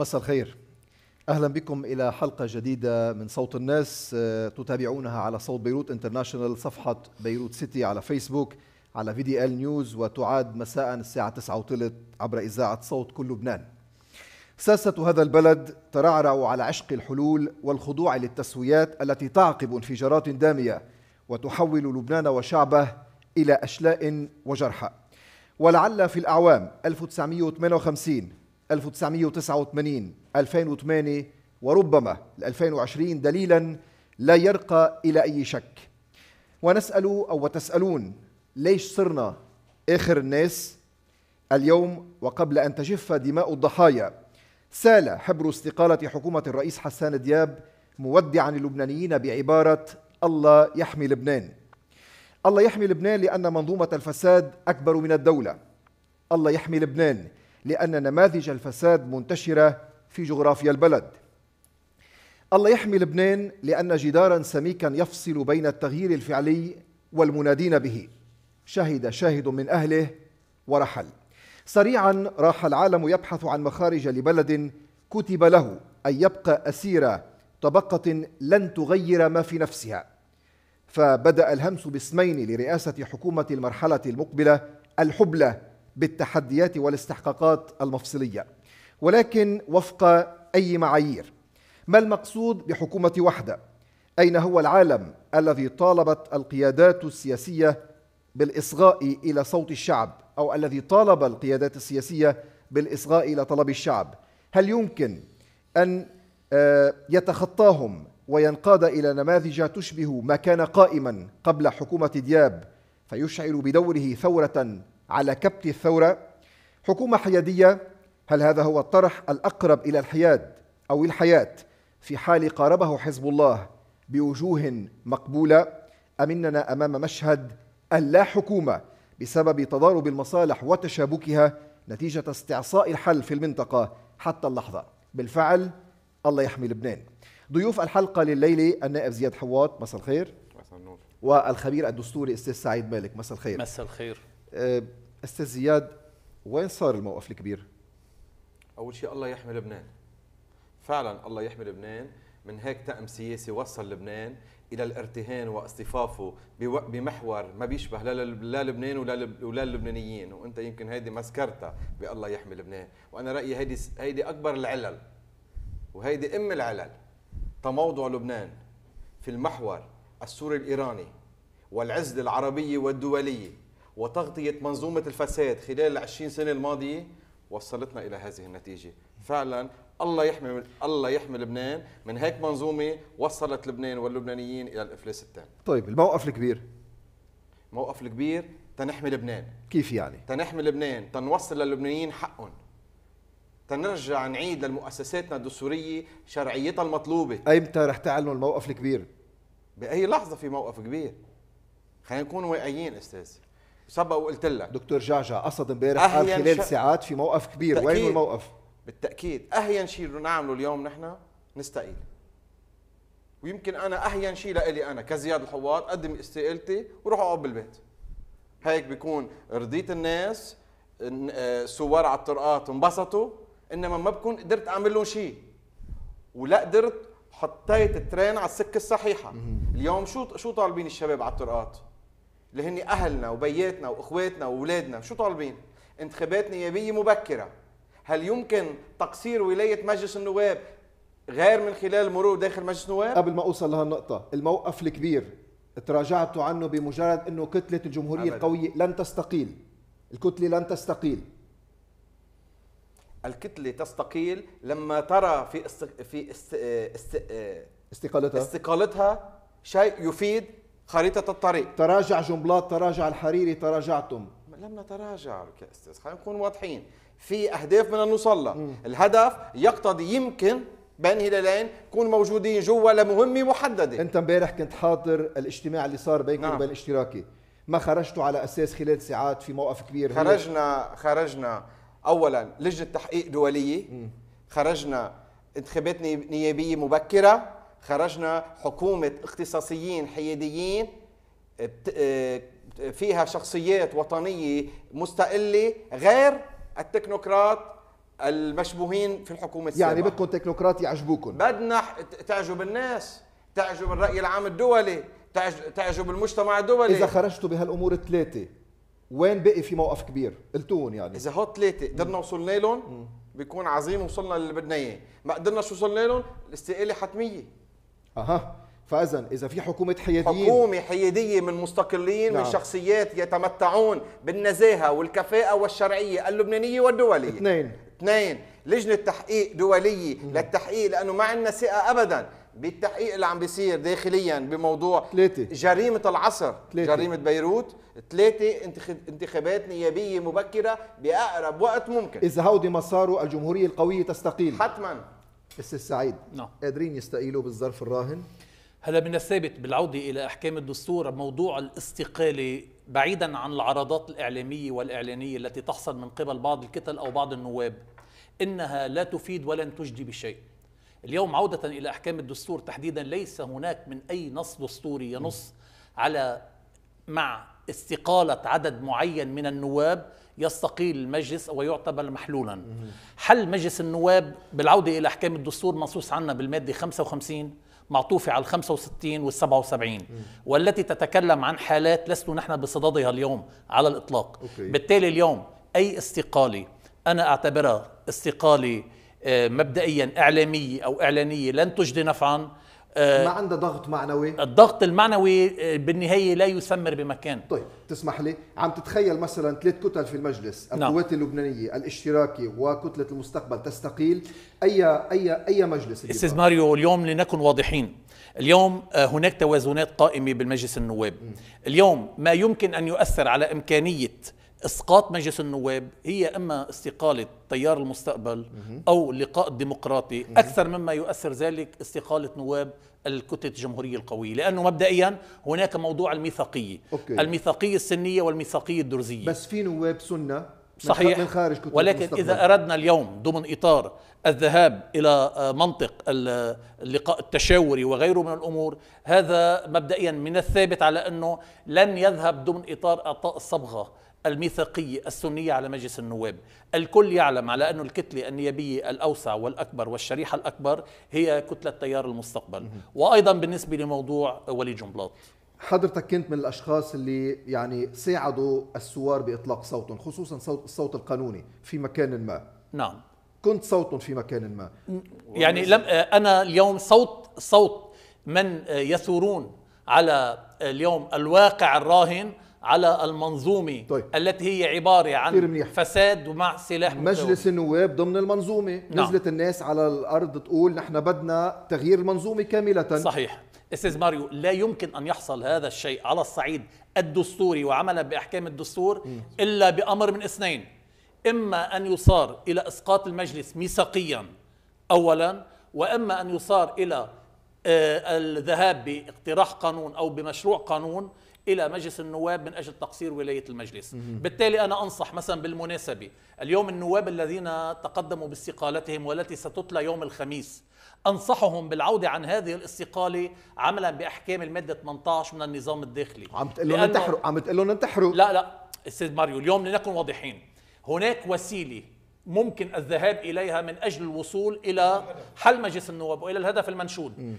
مساء الخير اهلا بكم الى حلقه جديده من صوت الناس آه، تتابعونها على صوت بيروت انترناشونال صفحه بيروت سيتي على فيسبوك على في دي ال نيوز وتعاد مساء الساعه 9 وثلث عبر اذاعه صوت كل لبنان ساسة هذا البلد ترعرع على عشق الحلول والخضوع للتسويات التي تعقب انفجارات دامية وتحول لبنان وشعبه إلى أشلاء وجرحى ولعل في الأعوام 1958 1989 2008 وربما 2020 دليلا لا يرقى إلى أي شك ونسأل أو تسألون ليش صرنا آخر الناس اليوم وقبل أن تجف دماء الضحايا سال حبر استقالة حكومة الرئيس حسان دياب مودعا اللبنانيين بعبارة الله يحمي لبنان الله يحمي لبنان لأن منظومة الفساد أكبر من الدولة الله يحمي لبنان لأن نماذج الفساد منتشرة في جغرافيا البلد الله يحمي لبنان لأن جدارا سميكا يفصل بين التغيير الفعلي والمنادين به شهد شاهد من أهله ورحل سريعا راح العالم يبحث عن مخارج لبلد كتب له أن يبقى أسير طبقة لن تغير ما في نفسها فبدأ الهمس باسمين لرئاسة حكومة المرحلة المقبلة الحبلة بالتحديات والاستحقاقات المفصلية ولكن وفق أي معايير ما المقصود بحكومة وحدة؟ أين هو العالم الذي طالبت القيادات السياسية بالإصغاء إلى صوت الشعب أو الذي طالب القيادات السياسية بالإصغاء إلى طلب الشعب هل يمكن أن آه، يتخطاهم وينقاد إلى نماذج تشبه ما كان قائما قبل حكومة دياب فيشعل بدوره ثورة على كبت الثورة حكومة حيادية هل هذا هو الطرح الأقرب إلى الحياد أو الحياة في حال قاربه حزب الله بوجوه مقبولة أم إننا أمام مشهد اللا حكومة بسبب تضارب المصالح وتشابكها نتيجة استعصاء الحل في المنطقة حتى اللحظة بالفعل الله يحمي لبنان ضيوف الحلقة لليلة النائب زياد حواط مساء الخير مساء النور والخبير الدستوري استاذ سعيد مالك مساء الخير مساء الخير آه، استاذ زياد وين صار الموقف الكبير؟ اول شيء الله يحمي لبنان فعلا الله يحمي لبنان من هيك تأم سياسي وصل لبنان الى الارتهان واصطفافه بمحور ما بيشبه لا لبنان ولا ولا اللبنانيين وانت يمكن هيدي مسكرتها بالله يحمي لبنان وانا رايي هيدي هيدي اكبر العلل وهيدي ام العلل تموضع لبنان في المحور السوري الايراني والعزله العربيه والدوليه وتغطية منظومة الفساد خلال العشرين سنة الماضية وصلتنا إلى هذه النتيجة فعلا الله يحمي الله يحمي لبنان من هيك منظومة وصلت لبنان واللبنانيين إلى الإفلاس التام طيب الموقف الكبير الموقف الكبير تنحمي لبنان كيف يعني؟ تنحمي لبنان تنوصل للبنانيين حقهم تنرجع نعيد لمؤسساتنا الدستورية شرعيتها المطلوبة أيمتى رح تعلنوا الموقف الكبير؟ بأي لحظة في موقف كبير خلينا نكون واقعيين أستاذ سبق وقلت لك دكتور جعجع قصد امبارح قال خلال ش... ساعات في موقف كبير وين الموقف؟ بالتاكيد اهين شيء نعمله اليوم نحن نستقيل ويمكن انا اهين شيء لإلي انا كزياد الحوار قدم استقالتي وروح اقعد بالبيت هيك بيكون رضيت الناس السوار آه، على الطرقات انبسطوا انما ما بكون قدرت اعمل لهم شيء ولا قدرت حطيت الترين على السكه الصحيحه اليوم شو شو طالبين الشباب على الطرقات اللي هن اهلنا وبياتنا واخواتنا واولادنا شو طالبين انتخابات نيابيه مبكره هل يمكن تقصير ولايه مجلس النواب غير من خلال مرور داخل مجلس النواب قبل ما اوصل لهالنقطه الموقف الكبير تراجعت عنه بمجرد انه كتله الجمهوريه أبدا. القويه لن تستقيل الكتله لن تستقيل الكتله تستقيل لما ترى في است... في است... آه، است... آه، استقالتها استقالتها شيء يفيد خريطة الطريق تراجع جنبلاط تراجع الحريري تراجعتم لم نتراجع كاستاذ خلينا نكون واضحين في اهداف بدنا نوصل الهدف يقتضي يمكن بين هلالين يكون موجودين جوا لمهمه محدده انت امبارح كنت حاضر الاجتماع اللي صار بينكم نعم. وبين الاشتراكي ما خرجتوا على اساس خلال ساعات في موقف كبير خرجنا خرجنا اولا لجنه تحقيق دوليه خرجنا انتخابات نيابيه مبكره خرجنا حكومة اختصاصيين حياديين اه، اه، فيها شخصيات وطنية مستقلة غير التكنوقراط المشبوهين في الحكومة السابقة يعني بدكم تكنوقراط يعجبوكم بدنا تعجب الناس تعجب الرأي العام الدولي تعجب المجتمع الدولي إذا خرجتوا بهالأمور الثلاثة وين بقي في موقف كبير؟ قلتون يعني إذا هو ثلاثة قدرنا وصلنا لهم بيكون عظيم وصلنا للي بدنا إياه ما قدرناش وصلنا لهم الاستقالة حتمية اها فاذا اذا في حكومه حياديين حكومه حياديه من مستقلين نعم. من شخصيات يتمتعون بالنزاهه والكفاءه والشرعيه اللبنانيه والدوليه اثنين اثنين لجنه تحقيق دوليه مم. للتحقيق لانه ما عندنا ثقه ابدا بالتحقيق اللي عم بيصير داخليا بموضوع ثلاثة. جريمة العصر ثلاثة. جريمة بيروت ثلاثة انتخابات نيابية مبكرة بأقرب وقت ممكن إذا هودي مساره الجمهورية القوية تستقيل حتما استاذ سعيد نعم قادرين يستقيلوا بالظرف الراهن هلا من الثابت بالعودة إلى أحكام الدستور موضوع الاستقالة بعيدا عن العرضات الإعلامية والإعلانية التي تحصل من قبل بعض الكتل أو بعض النواب إنها لا تفيد ولن تجدي بشيء اليوم عودة إلى أحكام الدستور تحديدا ليس هناك من أي نص دستوري ينص على مع استقالة عدد معين من النواب يستقيل المجلس ويعتبر محلولا حل مجلس النواب بالعودة إلى أحكام الدستور منصوص عنا بالمادة 55 معطوفة على ال 65 وال 77 والتي تتكلم عن حالات لسنا نحن بصددها اليوم على الإطلاق أوكي. بالتالي اليوم أي استقالة أنا أعتبرها استقالة آه، مبدئيا إعلامية أو إعلانية لن تجدي نفعا آه، ما عندها ضغط معنوي الضغط المعنوي آه، بالنهاية لا يثمر بمكان طيب تسمح لي عم تتخيل مثلا ثلاث كتل في المجلس نعم. القوات اللبنانية الاشتراكي وكتلة المستقبل تستقيل أي أي أي مجلس أستاذ ماريو اليوم لنكن واضحين اليوم آه، هناك توازنات قائمة بالمجلس النواب اليوم ما يمكن أن يؤثر على إمكانية اسقاط مجلس النواب هي اما استقاله تيار المستقبل او لقاء الديمقراطي اكثر مما يؤثر ذلك استقاله نواب الكتله الجمهوريه القويه لانه مبدئيا هناك موضوع الميثاقيه أوكي. الميثاقيه السنيه والميثاقيه الدرزيه بس في نواب سنه صحيح من خارج كتلة ولكن المستقبل. اذا اردنا اليوم ضمن اطار الذهاب الى آه، منطق اللقاء التشاوري وغيره من الامور هذا مبدئيا من الثابت على انه لن يذهب ضمن اطار اعطاء الصبغه الميثاقية السنية على مجلس النواب الكل يعلم على أن الكتلة النيابية الأوسع والأكبر والشريحة الأكبر هي كتلة تيار المستقبل وأيضا بالنسبة لموضوع وليد جنبلاط حضرتك كنت من الاشخاص اللي يعني ساعدوا الثوار باطلاق صوتهم خصوصا صوت الصوت القانوني في مكان ما نعم كنت صوت في مكان ما يعني لم انا اليوم صوت صوت من يثورون على اليوم الواقع الراهن على المنظومة طيب. التي هي عبارة عن فساد ومع سلاح مجلس النواب ضمن المنظومة نعم. نزلت الناس على الأرض تقول نحن بدنا تغيير المنظومة كاملة صحيح استاذ ماريو لا يمكن ان يحصل هذا الشيء على الصعيد الدستوري وعملا باحكام الدستور الا بامر من اثنين اما ان يصار الى اسقاط المجلس ميثاقيا اولا واما ان يصار الى آه، الذهاب باقتراح قانون او بمشروع قانون الى مجلس النواب من اجل تقصير ولايه المجلس بالتالي انا انصح مثلا بالمناسبه اليوم النواب الذين تقدموا باستقالتهم والتي ستتلى يوم الخميس انصحهم بالعوده عن هذه الاستقاله عملا باحكام الماده 18 من النظام الداخلي عم تقول لهم انتحروا عم تقول لهم انتحروا لا لا استاذ ماريو اليوم لنكن واضحين هناك وسيله ممكن الذهاب اليها من اجل الوصول الى حل مجلس النواب والى الهدف المنشود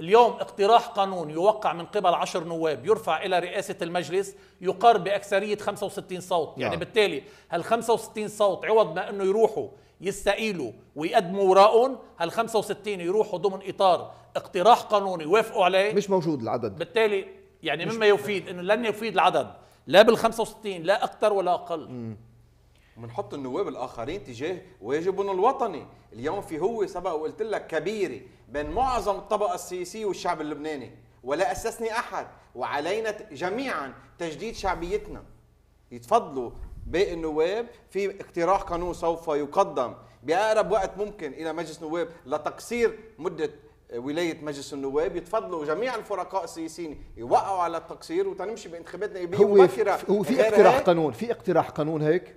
اليوم اقتراح قانون يوقع من قبل عشر نواب يرفع إلى رئاسة المجلس يقر بأكثرية 65 صوت يعني, يعني بالتالي هال 65 صوت عوض ما أنه يروحوا يستقيلوا ويقدموا وراءهم هال 65 يروحوا ضمن إطار اقتراح قانوني يوافقوا عليه مش موجود العدد بالتالي يعني مما يفيد أنه لن يفيد العدد لا بال 65 لا أكثر ولا أقل م. وبنحط النواب الاخرين تجاه واجبهم الوطني اليوم في هو سبق وقلت لك كبيره بين معظم الطبقه السياسيه والشعب اللبناني ولا اسسني احد وعلينا جميعا تجديد شعبيتنا يتفضلوا باقي النواب في اقتراح قانون سوف يقدم باقرب وقت ممكن الى مجلس النواب لتقصير مده آه، ولايه مجلس النواب يتفضلوا جميع الفرقاء السياسيين يوقعوا على التقصير وتنمشي بانتخابات نيابيه مبكره هو في اقتراح قانون في اقتراح قانون هيك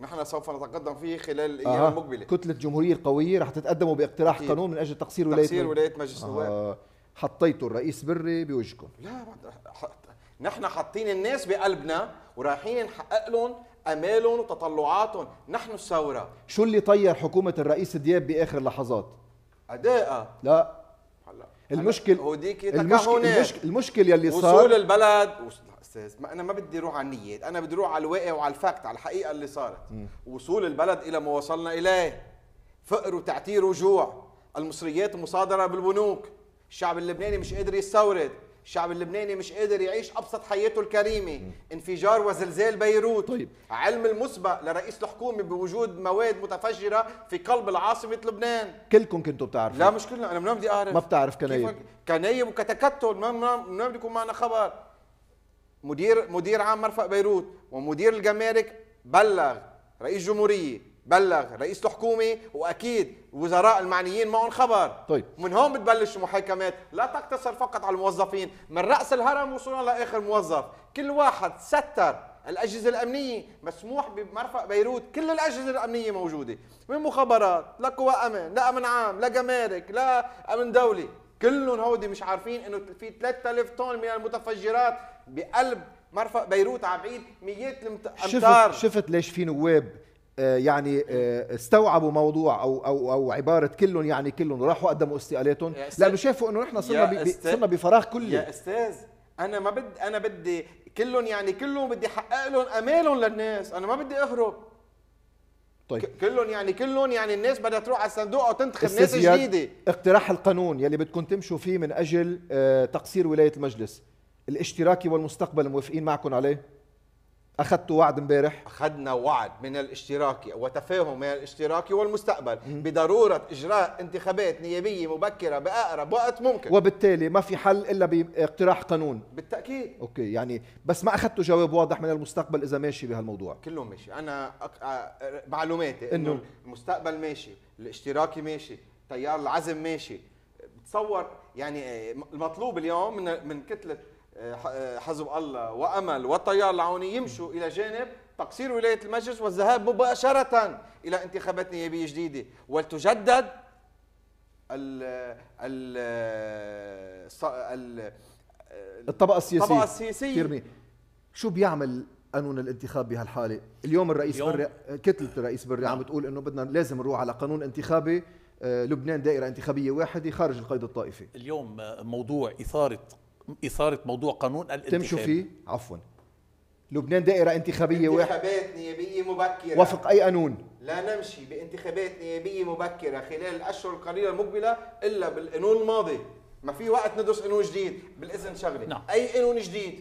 نحن سوف نتقدم فيه خلال الايام آه. المقبله كتله الجمهوريه القويه رح تتقدموا باقتراح كتير. قانون من اجل تقصير ولايه تقصير ولايه مجلس النواب آه. حطيتوا الرئيس بري بوجهكم لا نحن حاطين الناس بقلبنا ورايحين نحقق لهم امالهم وتطلعاتهم نحن الثوره شو اللي طير حكومه الرئيس دياب باخر لحظات ادائها لا المشكل هوديك المشكل, المشكل المشكل يلي صار وصول البلد الاحساس ما انا ما بدي اروح على النيات انا بدي اروح على الواقع وعلى الفاكت على الحقيقه اللي صارت م. وصول البلد الى ما وصلنا اليه فقر وتعتير وجوع المصريات مصادره بالبنوك الشعب اللبناني مش قادر يستورد الشعب اللبناني مش قادر يعيش ابسط حياته الكريمه م. انفجار وزلزال بيروت طيب. علم المسبق لرئيس الحكومه بوجود مواد متفجره في قلب العاصمه لبنان كلكم كنتوا بتعرفوا لا مش كلنا انا ما بدي اعرف ما بتعرف كنايب كنايب وكتكتل ما بدي يكون معنا خبر مدير مدير عام مرفأ بيروت ومدير الجمارك بلغ رئيس جمهورية بلغ رئيس الحكومة وأكيد وزراء المعنيين معهم خبر طيب من هون بتبلش المحاكمات لا تقتصر فقط على الموظفين من رأس الهرم وصولا لآخر موظف كل واحد ستر الأجهزة الأمنية مسموح بمرفق بيروت كل الأجهزة الأمنية موجودة من مخابرات لا قوى أمن لا أمن عام لا جمارك لا أمن دولي كلهم هودي مش عارفين انه في 3000 طن من المتفجرات بقلب مرفق بيروت على بعيد ميات الامتار شفت شفت ليش في نواب آه، يعني آه، استوعبوا موضوع او او او عباره كلهم يعني كلهم راحوا قدموا استقالاتهم لانه شافوا انه نحن صرنا صرنا بفراغ كلي يا استاذ انا ما بدي انا بدي كلهم يعني كلهم بدي احقق لهم امالهم للناس انا ما بدي اهرب طيب كلهم يعني كلهم يعني الناس بدها تروح على الصندوق او تنتخب ناس جديده اقتراح القانون يلي بدكم تمشوا فيه من اجل آه، تقصير ولايه المجلس الاشتراكي والمستقبل موافقين معكم عليه؟ اخذتوا وعد امبارح اخذنا وعد من الاشتراكي وتفاهم من الاشتراكي والمستقبل بضروره اجراء انتخابات نيابيه مبكره باقرب وقت ممكن وبالتالي ما في حل الا باقتراح قانون بالتاكيد اوكي يعني بس ما اخذتوا جواب واضح من المستقبل اذا ماشي بهالموضوع كله ماشي انا أ... معلوماتي انه المستقبل ماشي الاشتراكي ماشي تيار العزم ماشي بتصور يعني المطلوب اليوم من من كتله حزب الله وامل والتيار العوني يمشوا الى جانب تقصير ولايه المجلس والذهاب مباشره الى انتخابات نيابيه جديده ولتجدد ال ال ال الطبقه السياسيه الطبقه السياسيه كيرمي شو بيعمل قانون الانتخاب بهالحاله اليوم الرئيس اليوم بري كتله الرئيس بري عم نعم. بتقول انه بدنا لازم نروح على قانون انتخابي آه، لبنان دائره انتخابيه واحده خارج القيد الطائفي اليوم آه، موضوع اثاره إثارة موضوع قانون الانتخاب تمشوا فيه عفوا لبنان دائرة انتخابية واحدة انتخابات نيابية مبكرة وفق أي قانون لا نمشي بانتخابات نيابية مبكرة خلال الأشهر القليلة المقبلة إلا بالقانون الماضي ما في وقت ندرس قانون جديد بالإذن شغلة نعم. أي قانون جديد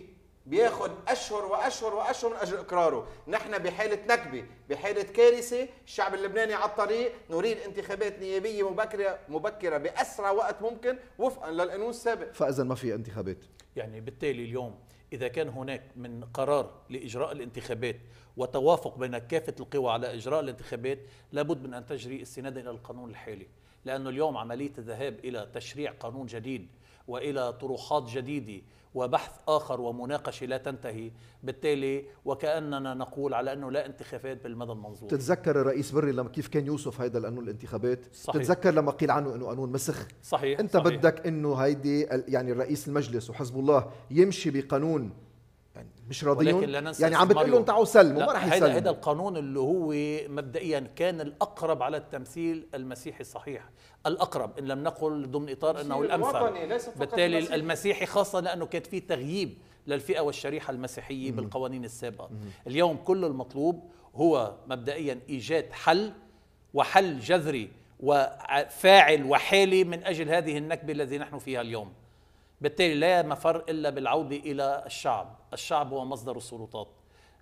بياخد اشهر واشهر واشهر من اجل اقراره، نحن بحاله نكبه، بحاله كارثه، الشعب اللبناني على الطريق، نريد انتخابات نيابيه مبكره مبكره باسرع وقت ممكن وفقا للقانون السابق. فاذا ما في انتخابات. يعني بالتالي اليوم اذا كان هناك من قرار لاجراء الانتخابات وتوافق بين كافه القوى على اجراء الانتخابات، لابد من ان تجري استنادا الى القانون الحالي، لانه اليوم عمليه الذهاب الى تشريع قانون جديد والى طروحات جديده وبحث اخر ومناقشه لا تنتهي، بالتالي وكاننا نقول على انه لا انتخابات بالمدى المنظور. تتذكر الرئيس بري لما كيف كان يوصف هذا القانون الانتخابات؟ صحيح. تتذكر لما قيل عنه انه قانون مسخ؟ صحيح انت صحيح. بدك انه هيدي يعني رئيس المجلس وحزب الله يمشي بقانون يعني مش راضيين يعني عم بتقول لهم تعوا سلموا ما راح يسلموا هذا القانون اللي هو مبدئيا كان الاقرب على التمثيل المسيحي الصحيح الاقرب ان لم نقل ضمن اطار انه الامثل بالتالي المسيحي. المسيحي خاصه لانه كان في تغييب للفئه والشريحه المسيحيه مم. بالقوانين السابقه مم. اليوم كل المطلوب هو مبدئيا ايجاد حل وحل جذري وفاعل وحالي من اجل هذه النكبه الذي نحن فيها اليوم بالتالي لا مفر إلا بالعودة إلى الشعب الشعب هو مصدر السلطات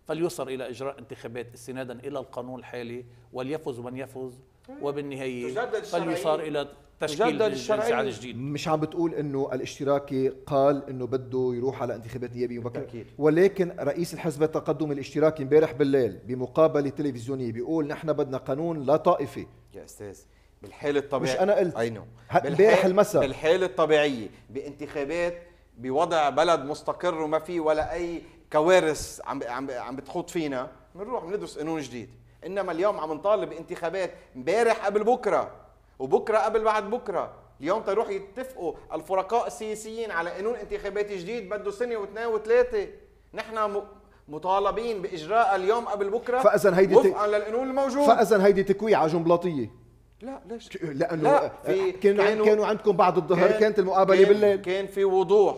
فليصر إلى إجراء انتخابات استنادا إلى القانون الحالي وليفز من يفز وبالنهاية فليصار إلى تشكيل الشرعية الجديد مش عم بتقول انه الاشتراكي قال انه بده يروح على انتخابات نيابيه مبكره ولكن رئيس الحزب التقدم الاشتراكي امبارح بالليل بمقابله تلفزيونيه بيقول نحن بدنا قانون لا طائفي يا استاذ بالحاله الطبيعيه مش انا قلت اي نو امبارح المساء بالحاله الطبيعيه بانتخابات بوضع بلد مستقر وما في ولا اي كوارث عم عم عم بتخوض فينا بنروح بندرس قانون جديد انما اليوم عم نطالب بانتخابات امبارح قبل بكره وبكره قبل بعد بكره اليوم تروح يتفقوا الفرقاء السياسيين على قانون انتخابات جديد بده سنه واثنين وثلاثه نحن مطالبين باجراء اليوم قبل بكره فاذا هيدي وفقا تك... للقانون الموجود فاذا هيدي تكويعه جملاتيه لا ليش لانه لا في كان كانوا, كانوا عندكم بعد الظهر كان كانت المقابله كان بالليل كان في وضوح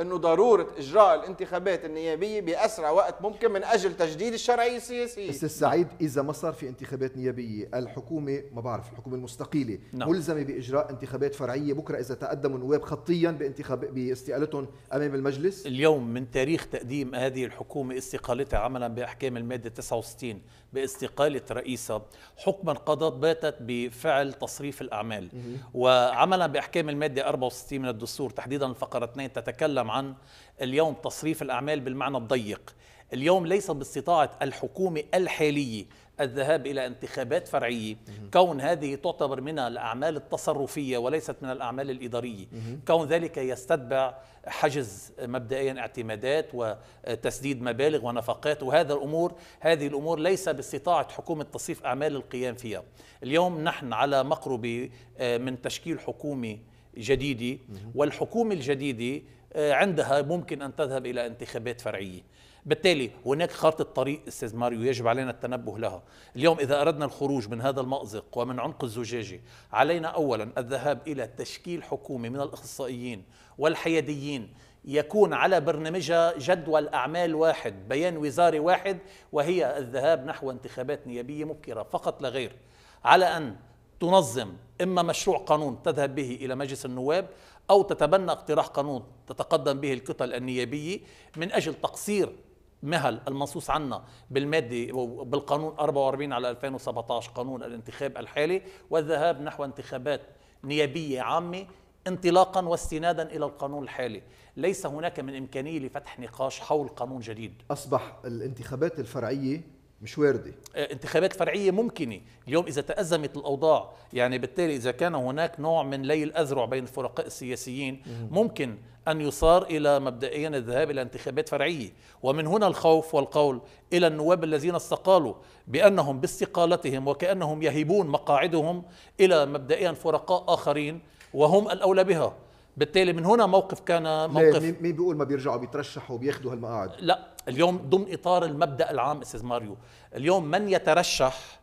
انه ضروره اجراء الانتخابات النيابيه باسرع وقت ممكن من اجل تجديد الشرعيه السياسيه استاذ سعيد اذا ما صار في انتخابات نيابيه الحكومه ما بعرف الحكومه المستقيله نعم. ملزمه باجراء انتخابات فرعيه بكره اذا تقدموا النواب خطيا بانتخاب باستقالتهم امام المجلس اليوم من تاريخ تقديم هذه الحكومه استقالتها عملا باحكام الماده 69 باستقالة رئيسها حكما قضت باتت بفعل تصريف الأعمال وعملا بأحكام المادة 64 من الدستور تحديدا الفقرة 2 تتكلم عن اليوم تصريف الأعمال بالمعنى الضيق اليوم ليس باستطاعة الحكومة الحالية الذهاب إلى انتخابات فرعية كون هذه تعتبر من الأعمال التصرفية وليست من الأعمال الإدارية كون ذلك يستتبع حجز مبدئيا اعتمادات وتسديد مبالغ ونفقات وهذا الأمور هذه الأمور ليس باستطاعة حكومة تصيف أعمال القيام فيها اليوم نحن على مقرب آه، من تشكيل حكومة جديدة والحكومة الجديدة آه، عندها ممكن أن تذهب إلى انتخابات فرعية بالتالي هناك خارطة طريق استاذ ماريو يجب علينا التنبه لها اليوم إذا أردنا الخروج من هذا المأزق ومن عنق الزجاجة علينا أولا الذهاب إلى تشكيل حكومة من الإخصائيين والحياديين يكون على برنامجها جدول أعمال واحد بيان وزاري واحد وهي الذهاب نحو انتخابات نيابية مبكرة فقط لا غير على أن تنظم إما مشروع قانون تذهب به إلى مجلس النواب أو تتبنى اقتراح قانون تتقدم به الكتل النيابية من أجل تقصير مهل المنصوص عنا بالمادة بالقانون 44 على 2017 قانون الانتخاب الحالي والذهاب نحو انتخابات نيابية عامة انطلاقا واستنادا الى القانون الحالي، ليس هناك من امكانيه لفتح نقاش حول قانون جديد. اصبح الانتخابات الفرعيه مش وارده. آه، انتخابات فرعيه ممكنه، اليوم اذا تازمت الاوضاع، يعني بالتالي اذا كان هناك نوع من لي الاذرع بين الفرقاء السياسيين ممكن أن يصار إلى مبدئيا الذهاب إلى انتخابات فرعية ومن هنا الخوف والقول إلى النواب الذين استقالوا بأنهم باستقالتهم وكأنهم يهبون مقاعدهم إلى مبدئيا فرقاء آخرين وهم الأولى بها بالتالي من هنا موقف كان موقف مين بيقول ما بيرجعوا بيترشحوا وبياخذوا هالمقاعد لا اليوم ضمن اطار المبدا العام استاذ ماريو اليوم من يترشح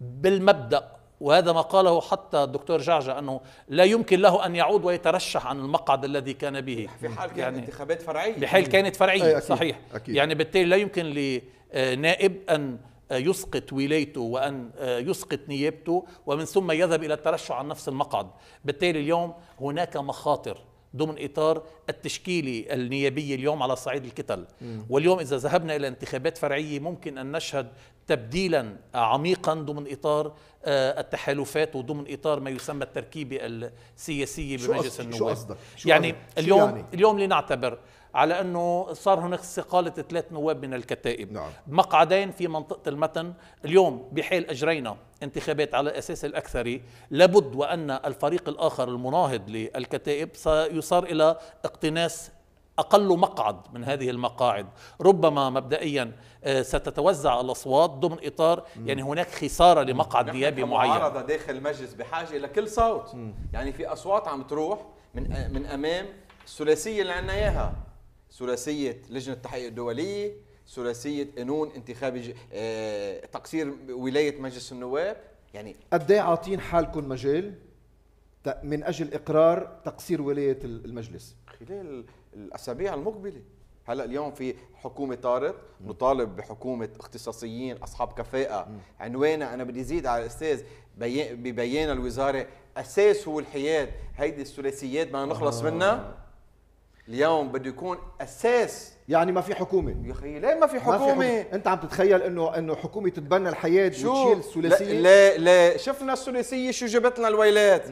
بالمبدا وهذا ما قاله حتى الدكتور جعجع انه لا يمكن له ان يعود ويترشح عن المقعد الذي كان به في حال كانت يعني انتخابات فرعيه بحال كانت فرعيه أكيد صحيح أكيد يعني بالتالي لا يمكن لنائب ان يسقط ولايته وان يسقط نيابته ومن ثم يذهب الى الترشح عن نفس المقعد بالتالي اليوم هناك مخاطر ضمن إطار التشكيلي النيابي اليوم على صعيد الكتل واليوم إذا ذهبنا إلى انتخابات فرعية ممكن أن نشهد تبديلا عميقا ضمن إطار آه، التحالفات وضمن إطار ما يسمى التركيبة السياسية بمجلس النواب شو أصدق؟ شو يعني, يعني؟ اليوم يعني؟ اليوم لنعتبر على انه صار هناك استقاله ثلاث نواب من الكتائب نعم. مقعدين في منطقه المتن اليوم بحال اجرينا انتخابات على اساس الاكثري لابد وان الفريق الاخر المناهض للكتائب سيصار الى اقتناس اقل مقعد من هذه المقاعد ربما مبدئيا آه، ستتوزع الاصوات ضمن اطار يعني هناك خساره لمقعد نيابي معين معارضه داخل المجلس بحاجه لكل صوت يعني في اصوات عم تروح من آه، من امام الثلاثيه اللي عندنا اياها ثلاثيه لجنه التحقيق الدوليه ثلاثيه قانون انتخاب آه تقصير ولايه مجلس النواب يعني قد ايه عاطين حالكم مجال من اجل اقرار تقصير ولايه المجلس خلال الاسابيع المقبله هلا اليوم في حكومه طارت نطالب بحكومه اختصاصيين اصحاب كفاءه عنوانها انا بدي زيد على الاستاذ ببيان الوزاره اساس هو الحياد هيدي الثلاثيات بدنا نخلص آه. منها اليوم بده يكون اساس يعني ما في حكومه يا اخي ليه ما في حكومه, ما في انت عم تتخيل انه انه حكومه تتبنى الحياه وتشيل الثلاثيه لا, لا شفنا الثلاثيه شو لنا الويلات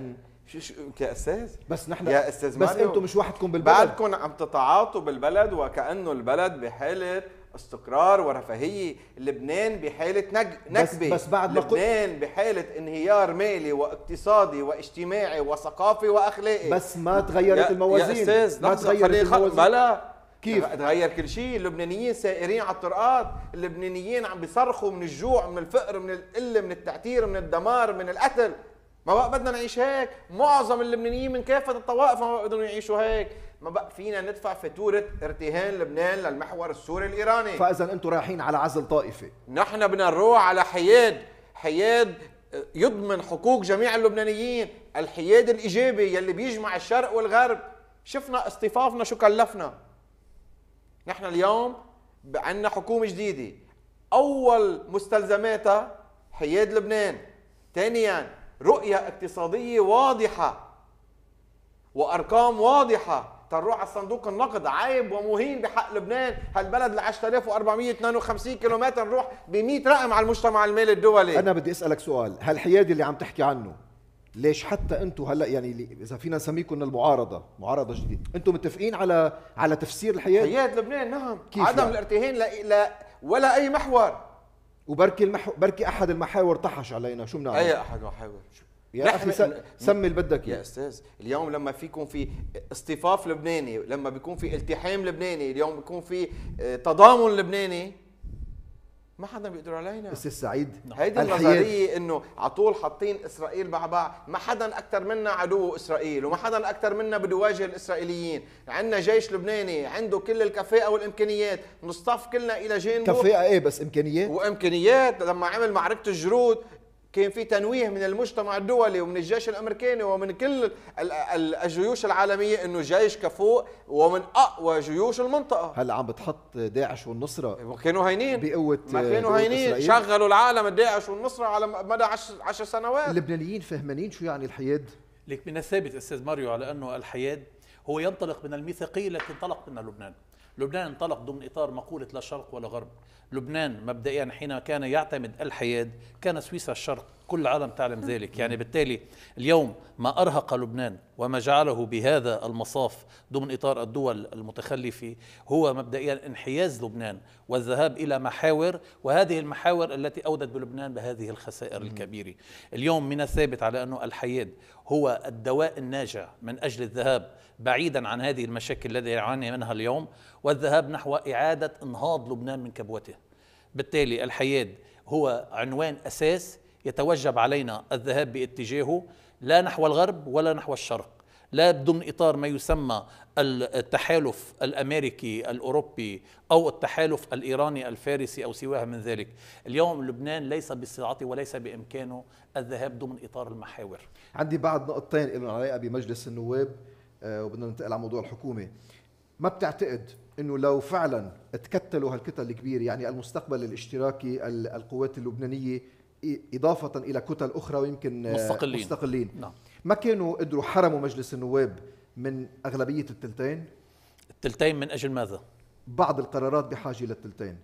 شو شو كاساس بس نحن يا استاذ بس انتم مش وحدكم بالبلد بعدكم عم تتعاطوا بالبلد وكانه البلد بحاله استقرار ورفاهيه لبنان بحاله نج... نكبه بس, بس بعد ما لبنان بحاله انهيار مالي واقتصادي واجتماعي وثقافي واخلاقي بس ما تغيرت الموازين يا استاذ ما تغيرت الموازين بلا كيف؟ تغير كل شيء، اللبنانيين سائرين على الطرقات، اللبنانيين عم بيصرخوا من الجوع، من الفقر، من القله، من التعتير، من الدمار، من القتل، ما بقى بدنا نعيش هيك، معظم اللبنانيين من كافه الطوائف ما بقى بدهم يعيشوا هيك، ما بقى فينا ندفع فاتوره ارتهان لبنان للمحور السوري الايراني فاذا انتم رايحين على عزل طائفي نحن بدنا نروح على حياد حياد آه، يضمن حقوق جميع اللبنانيين الحياد الايجابي يلي بيجمع الشرق والغرب شفنا اصطفافنا شو كلفنا نحن اليوم عندنا حكومه جديده اول مستلزماتها حياد لبنان ثانيا رؤيه اقتصاديه واضحه وارقام واضحه نروح على الصندوق النقد عايب ومهين بحق لبنان هالبلد اللي 10452 كيلومتر نروح ب 100 رقم على المجتمع المالي الدولي انا بدي اسالك سؤال هالحيادي اللي عم تحكي عنه ليش حتى انتم هلا يعني اذا فينا نسميكم المعارضه معارضه جديده انتم متفقين على على تفسير الحياد حياد لبنان نعم كيف يعني؟ عدم يعني؟ الارتهان لا, لا ولا اي محور وبركي المح... بركي احد المحاور طحش علينا شو بنعمل اي احد المحاور يا اخي سمي اللي بدك يا استاذ اليوم لما في يكون في اصطفاف لبناني لما بيكون في التحام لبناني اليوم بيكون في آه، تضامن لبناني ما حدا بيقدر علينا استاذ سعيد هيدي نعم. النظريه انه على طول حاطين اسرائيل مع بعض ما حدا اكثر منا عدو اسرائيل وما حدا اكثر منا بده يواجه الاسرائيليين عندنا جيش لبناني عنده كل الكفاءه والامكانيات نصطف كلنا الى جانبه كفاءه ايه بس امكانيات وامكانيات لما عمل معركه الجرود كان في تنويه من المجتمع الدولي ومن الجيش الامريكي ومن كل الجيوش العالميه انه جيش كفو ومن اقوى جيوش المنطقه هلا عم بتحط داعش والنصره كانوا هينين بقوه ما كانوا هينين شغلوا العالم داعش والنصره على مدى 10 سنوات اللبنانيين فهمانين شو يعني الحياد لك من الثابت استاذ ماريو على انه الحياد هو ينطلق من الميثاقيه التي انطلق منها لبنان لبنان انطلق ضمن إطار مقولة لا شرق ولا غرب لبنان مبدئيا حين كان يعتمد الحياد كان سويسرا الشرق كل العالم تعلم ذلك يعني بالتالي اليوم ما أرهق لبنان وما جعله بهذا المصاف ضمن إطار الدول المتخلفة هو مبدئيا انحياز لبنان والذهاب إلى محاور وهذه المحاور التي أودت بلبنان بهذه الخسائر الكبيرة اليوم من الثابت على أنه الحياد هو الدواء الناجع من أجل الذهاب بعيدا عن هذه المشاكل التي يعاني منها اليوم والذهاب نحو إعادة انهاض لبنان من كبوته بالتالي الحياد هو عنوان أساس يتوجب علينا الذهاب باتجاهه لا نحو الغرب ولا نحو الشرق لا ضمن اطار ما يسمى التحالف الامريكي الاوروبي او التحالف الايراني الفارسي او سواها من ذلك، اليوم لبنان ليس باستطاعته وليس بامكانه الذهاب ضمن اطار المحاور. عندي بعض نقطتين لهم علاقه بمجلس النواب آه، وبدنا ننتقل على موضوع الحكومه. ما بتعتقد انه لو فعلا تكتلوا هالكتل الكبير يعني المستقبل الاشتراكي القوات اللبنانيه إضافة إلى كتل أخرى ويمكن آه، مستقلين, مستقلين. نعم. ما كانوا قدروا حرموا مجلس النواب من أغلبية التلتين؟ التلتين من أجل ماذا؟ بعض القرارات بحاجة للتلتين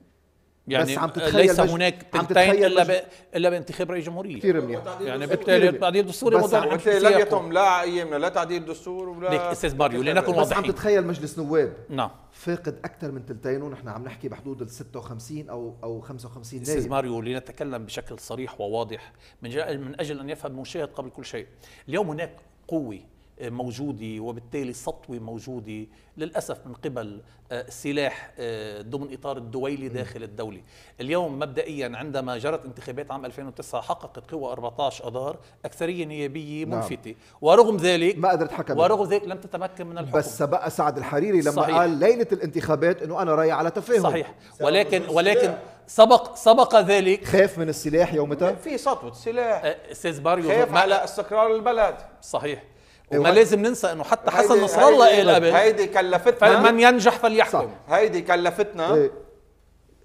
يعني بس عم تتخيل ليس هناك تنتين الا ب... الا بانتخاب رئيس جمهوريه كثير منيح يعني بالتالي التعديل الدستوري موضوع عم لم يتم لا ايامنا لا تعديل دستور ولا ليك استاذ ماريو لنكن واضحين بس عم تتخيل مجلس نواب نعم فاقد اكثر من ثلثينه نحن عم نحكي بحدود ال 56 او او 55 نائب استاذ ماريو لنتكلم بشكل صريح وواضح من من اجل ان يفهم المشاهد قبل كل شيء اليوم هناك قوه موجودة وبالتالي سطوة موجودة للأسف من قبل السلاح آه، آه، ضمن إطار الدولي داخل الدولة اليوم مبدئيا عندما جرت انتخابات عام 2009 حققت قوى 14 أدار أكثرية نيابية ملفتة نعم. ورغم ذلك ما قدرت حكم ورغم ذلك لم تتمكن من الحكم بس بقى سعد الحريري لما صحيح. قال ليلة الانتخابات أنه أنا رايح على تفاهم صحيح ولكن ولكن سبق سبق ذلك خاف من السلاح يومتها في سطوه سلاح آه، استاذ باريو خاف على استقرار البلد صحيح وما إيه، لازم ننسى انه حتى حسن نصر الله قال قبل هيدي كلفتنا فمن ينجح فليحكم هيدي كلفتنا إيه.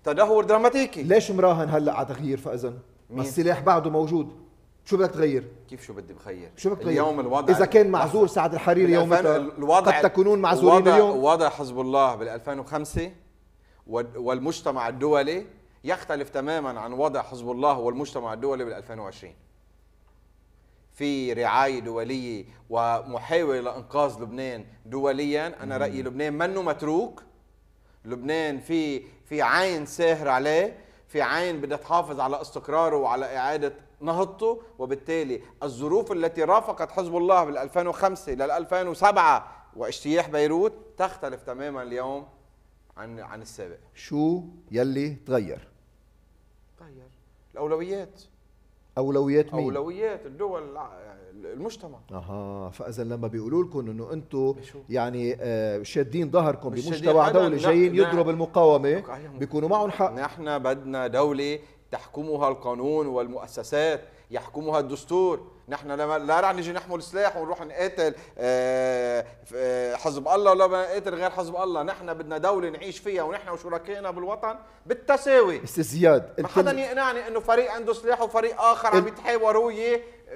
تدهور دراماتيكي ليش مراهن هلا على تغيير فاذا؟ ما السلاح بعده موجود شو بدك تغير؟ كيف شو بدي بغير؟ شو بدك تغير؟ اليوم الوضع اذا كان معذور سعد الحريري يوم الوضع قد تكونون معذورين الوضع اليوم وضع حزب الله بال 2005 والمجتمع الدولي يختلف تماما عن وضع حزب الله والمجتمع الدولي بال 2020 في رعايه دوليه ومحاوله لانقاذ لبنان دوليا انا رايي لبنان منه متروك لبنان في في عين ساهر عليه في عين بدها تحافظ على استقراره وعلى اعاده نهضته وبالتالي الظروف التي رافقت حزب الله بال 2005 لل 2007 واجتياح بيروت تختلف تماما اليوم عن عن السابق شو يلي تغير؟ تغير الاولويات اولويات مين؟ اولويات الدول المجتمع اها فاذا لما بيقولوا لكم انه انتم يعني آه، شادين ظهركم بمجتمع دوله جايين يضرب المقاومه أيوة. بيكونوا معهم حق نحن بدنا دوله تحكمها القانون والمؤسسات يحكمها الدستور نحن لما لا رح نجي نحمل سلاح ونروح نقاتل آه، آه، حزب الله ولا نقاتل غير حزب الله نحن بدنا دوله نعيش فيها ونحن وشركائنا بالوطن بالتساوي استاذ زياد ما حدا يقنعني انه فريق عنده سلاح وفريق اخر عم يتحاوروا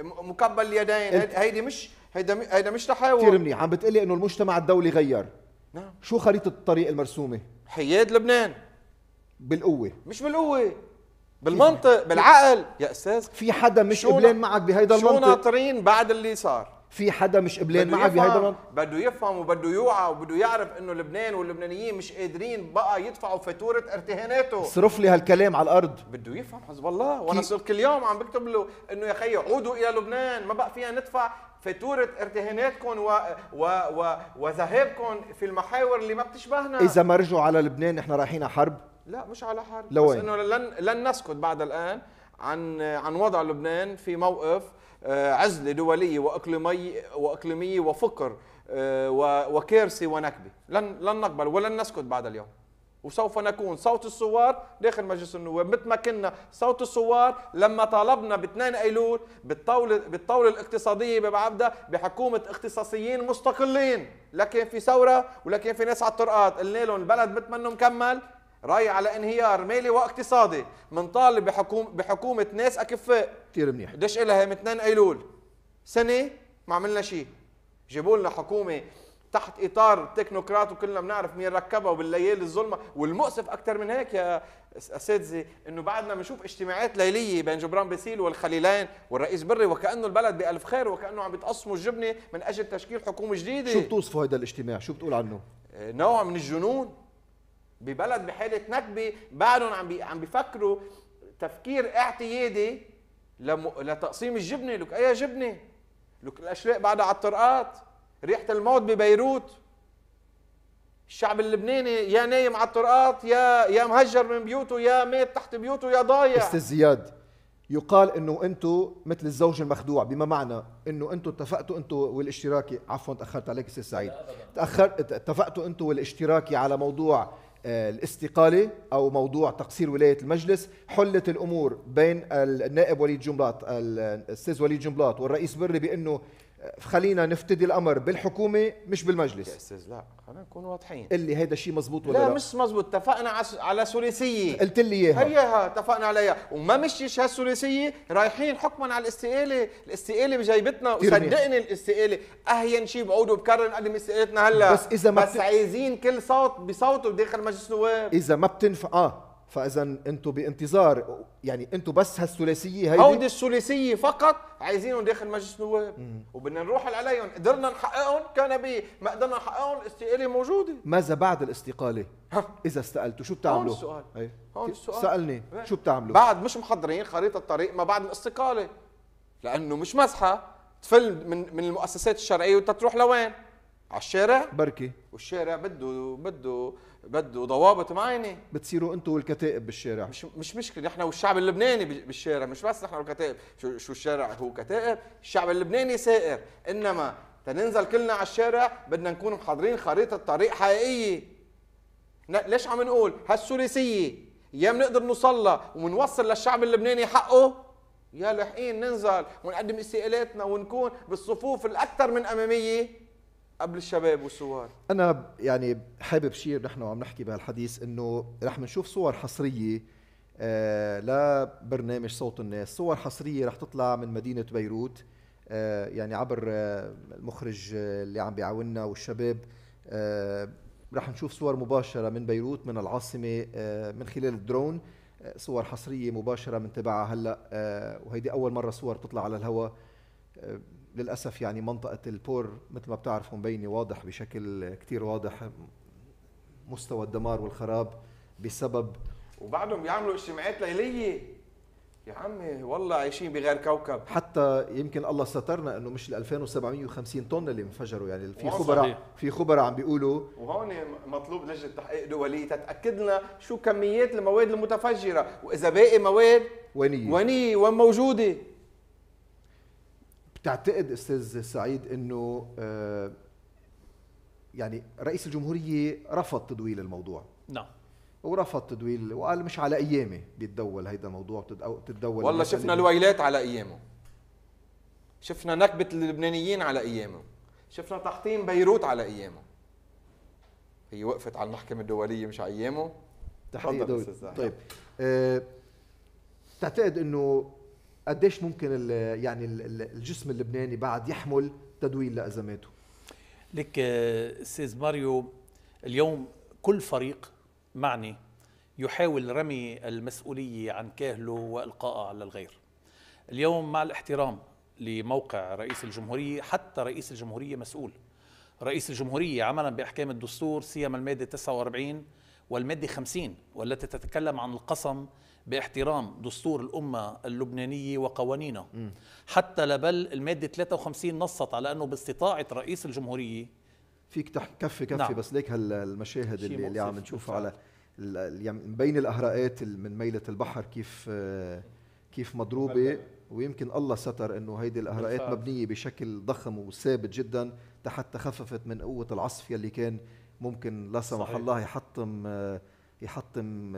مكبل اليدين هيدي مش هيدا هيدا مش تحاور كثير منيح عم بتقلي انه المجتمع الدولي غير نعم شو خريطه الطريق المرسومه حياد لبنان بالقوه مش بالقوه بالمنطق بالعقل يا استاذ في حدا مش قبلان معك بهيدا المنطق شو ناطرين بعد اللي صار في حدا مش قبلان معك بهيدا المنطق بده يفهم وبده يوعى وبده يعرف انه لبنان واللبنانيين مش قادرين بقى يدفعوا فاتوره ارتهاناته صرف لي هالكلام على الارض بده يفهم حزب الله وانا صرت كل يوم عم بكتب له انه يا خيي عودوا الى لبنان ما بقى فينا ندفع فاتورة ارتهاناتكم و... و... و... وذهابكم في المحاور اللي ما بتشبهنا إذا ما رجعوا على لبنان نحن رايحين على حرب لا مش على حرب لوين. بس انه لن لن نسكت بعد الان عن عن وضع لبنان في موقف آه، عزله دوليه واقليميه واقليميه وفقر آه، وكارثه ونكبه لن لن نقبل ولن نسكت بعد اليوم وسوف نكون صوت الثوار داخل مجلس النواب مثل ما كنا صوت الثوار لما طالبنا ب 2 ايلول بالطاوله بالطاوله الاقتصاديه ببعبدا بحكومه اختصاصيين مستقلين لكن في ثوره ولكن في ناس على الطرقات قلنا لهم البلد مثل مكمل راي على انهيار مالي واقتصادي بنطالب بحكوم بحكومه ناس اكفاء كثير منيح قديش لها من 2 ايلول سنه ما عملنا شيء جابوا لنا حكومه تحت اطار تكنوقراط وكلنا بنعرف مين ركبها وبالليالي الظلمه والمؤسف اكثر من هيك يا اساتذه انه بعدنا بنشوف اجتماعات ليليه بين جبران باسيل والخليلين والرئيس بري وكانه البلد بالف خير وكانه عم بتقسموا الجبنه من اجل تشكيل حكومه جديده شو بتوصفوا هذا الاجتماع شو بتقول عنه آه، نوع من الجنون ببلد بحاله نكبه بعدهم عم عم بيفكروا تفكير اعتيادي لتقسيم الجبنه لك اي جبنه لك الاشلاء بعدها على الطرقات ريحه الموت ببيروت الشعب اللبناني يا نايم على الطرقات يا يا مهجر من بيوته يا مات تحت بيوته يا ضايع استاذ زياد يقال انه انتم مثل الزوج المخدوع بما معنى انه انتم اتفقتوا انتم والاشتراكي عفوا تاخرت عليك استاذ سعيد تاخرت اتفقتوا انتم والاشتراكي على موضوع آه، الاستقالة أو موضوع تقصير ولاية المجلس حلت الأمور بين النائب وليد جنبلاط الأستاذ وليد جنبلاط والرئيس بري بأنه خلينا نفتدي الامر بالحكومه مش بالمجلس يا استاذ لا خلينا نكون واضحين اللي هيدا الشيء مزبوط ولا لا لا مش مزبوط اتفقنا على ثلاثيه قلت لي اياها هيها اتفقنا عليها وما مشيش هالثلاثيه رايحين حكما على الاستقاله الاستقاله بجيبتنا وصدقني الاستقاله اهين شيء بعود بكرر نقدم استقالتنا هلا بس اذا ما بس بت... عايزين كل صوت بصوته داخل مجلس النواب اذا ما بتنفع اه فاذا انتم بانتظار يعني انتم بس هالثلاثيه هيدي هودي الثلاثيه فقط عايزينهم داخل مجلس النواب وبدنا نروح عليهم قدرنا نحققهم كان ما قدرنا نحققهم الاستقاله موجوده ماذا بعد الاستقاله اذا استقلتوا شو بتعملوا هون السؤال هي. هون السؤال سالني بيه. شو إيه. بتعملوا بعد مش محضرين خريطه الطريق ما بعد الاستقاله لانه مش مسحه تفل من من المؤسسات الشرعيه وتتروح لوين على الشارع بركي والشارع بده بده بده ضوابط معينه بتصيروا انتم والكتائب بالشارع مش مش مشكله نحن والشعب اللبناني بالشارع مش بس نحن والكتائب شو, شو الشارع هو كتائب الشعب اللبناني سائر انما تننزل كلنا على الشارع بدنا نكون محضرين خريطه طريق حقيقيه ليش عم نقول هالثلاثيه يا بنقدر نوصل ونوصل ومنوصل للشعب اللبناني حقه يا لحقين ننزل ونقدم استقالاتنا ونكون بالصفوف الاكثر من اماميه قبل الشباب والصور انا يعني حابب شيء نحن عم نحكي بهالحديث انه رح نشوف صور حصريه آه لبرنامج صوت الناس صور حصريه رح تطلع من مدينه بيروت آه يعني عبر آه المخرج اللي عم بيعاوننا والشباب آه، رح نشوف صور مباشره من بيروت من العاصمه آه، من خلال الدرون آه، صور حصريه مباشره من تبعها هلا وهيدي اول مره صور بتطلع على الهواء للاسف يعني منطقه البور مثل ما بتعرفوا مبينه واضح بشكل كثير واضح مستوى الدمار والخراب بسبب وبعدهم بيعملوا اجتماعات ليليه يا عمي والله عايشين بغير كوكب حتى يمكن الله سترنا انه مش ال 2750 طن اللي انفجروا يعني في خبراء في خبراء عم بيقولوا وهون مطلوب لجنه تحقيق دوليه تتاكد لنا شو كميات المواد المتفجره واذا باقي مواد وينيه وينيه وين موجوده بتعتقد استاذ سعيد انه آه، يعني رئيس الجمهوريه رفض تدويل الموضوع نعم ورفض تدويل وقال مش على ايامي بيتدول هيدا الموضوع بتتدول والله شفنا الويلات على ايامه شفنا نكبه اللبنانيين على ايامه شفنا تحطيم بيروت على ايامه هي وقفت على المحكمه الدوليه مش على ايامه تحقيق دولي طيب أه تعتقد انه قديش ممكن ال يعني الجسم اللبناني بعد يحمل تدوين لازماته لك آه، استاذ ماريو اليوم كل فريق معني يحاول رمي المسؤوليه عن كاهله والقائها على الغير اليوم مع الاحترام لموقع رئيس الجمهوريه حتى رئيس الجمهوريه مسؤول رئيس الجمهوريه عملا باحكام الدستور سيما الماده 49 والماده 50 والتي تتكلم عن القسم باحترام دستور الأمة اللبنانية وقوانينها م. حتى لبل المادة 53 نصت على أنه باستطاعة رئيس الجمهورية فيك تحكي كفي كفي نعم. بس ليك هالمشاهد اللي, اللي عم نشوفها على بين الأهراءات من ميلة البحر كيف كيف مضروبة ويمكن الله ستر انه هيدي الأهراءات مبنيه بشكل ضخم وثابت جدا حتى خففت من قوه العصف يلي كان ممكن لا سمح الله يحطم يحطم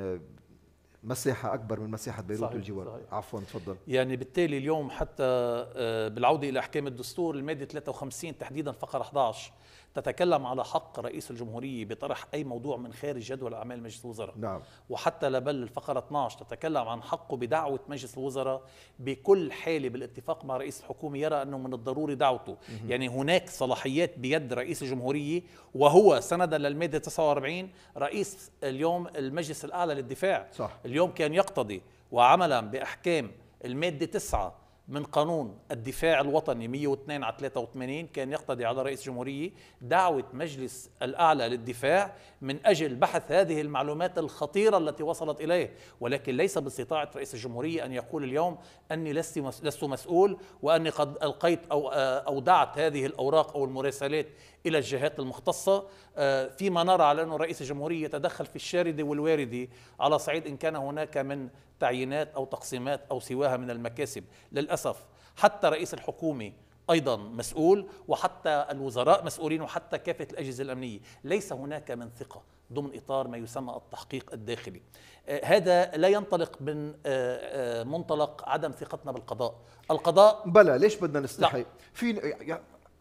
مساحه اكبر من مساحه بيروت والجوار عفوا تفضل يعني بالتالي اليوم حتى آه، بالعوده الى احكام الدستور الماده 53 تحديدا فقره 11 تتكلم على حق رئيس الجمهورية بطرح أي موضوع من خارج جدول أعمال مجلس الوزراء نعم. وحتى لبل الفقرة 12 تتكلم عن حقه بدعوة مجلس الوزراء بكل حالة بالاتفاق مع رئيس الحكومة يرى أنه من الضروري دعوته مم. يعني هناك صلاحيات بيد رئيس الجمهورية وهو سندا للمادة 49 رئيس اليوم المجلس الأعلى للدفاع صح. اليوم كان يقتضي وعملا بأحكام المادة 9 من قانون الدفاع الوطني 102 على 83 كان يقتضي على رئيس الجمهورية دعوة مجلس الأعلى للدفاع من أجل بحث هذه المعلومات الخطيرة التي وصلت إليه ولكن ليس باستطاعة رئيس الجمهورية أن يقول اليوم أني لست مسؤول وأني قد ألقيت أو آه، أودعت هذه الأوراق أو المراسلات إلى الجهات المختصة آه، فيما نرى على انه رئيس الجمهورية يتدخل في الشاردة والواردة على صعيد إن كان هناك من تعيينات أو تقسيمات أو سواها من المكاسب للأسف حتى رئيس الحكومة ايضا مسؤول وحتى الوزراء مسؤولين وحتى كافه الاجهزه الامنيه، ليس هناك من ثقه ضمن اطار ما يسمى التحقيق الداخلي. آه، هذا لا ينطلق من آه، منطلق عدم ثقتنا بالقضاء، القضاء بلى ليش بدنا نستحي؟ لا. في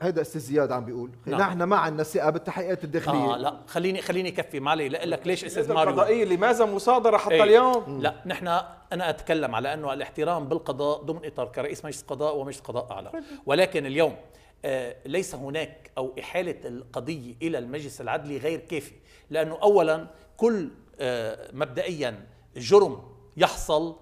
هيدا استاذ زياد عم بيقول نعم. نحن عندنا ثقه بالتحقيقات الداخليه اه لا خليني خليني كفي ما علي لاقول لك ليش استاذ ماريو القضائيه لماذا مصادره حتى ايه. اليوم مم. لا نحن انا اتكلم على انه الاحترام بالقضاء ضمن اطار كرئيس مجلس قضاء ومجلس قضاء اعلى ولكن اليوم آه ليس هناك او احاله القضيه الى المجلس العدلي غير كافي لانه اولا كل آه مبدئيا جرم يحصل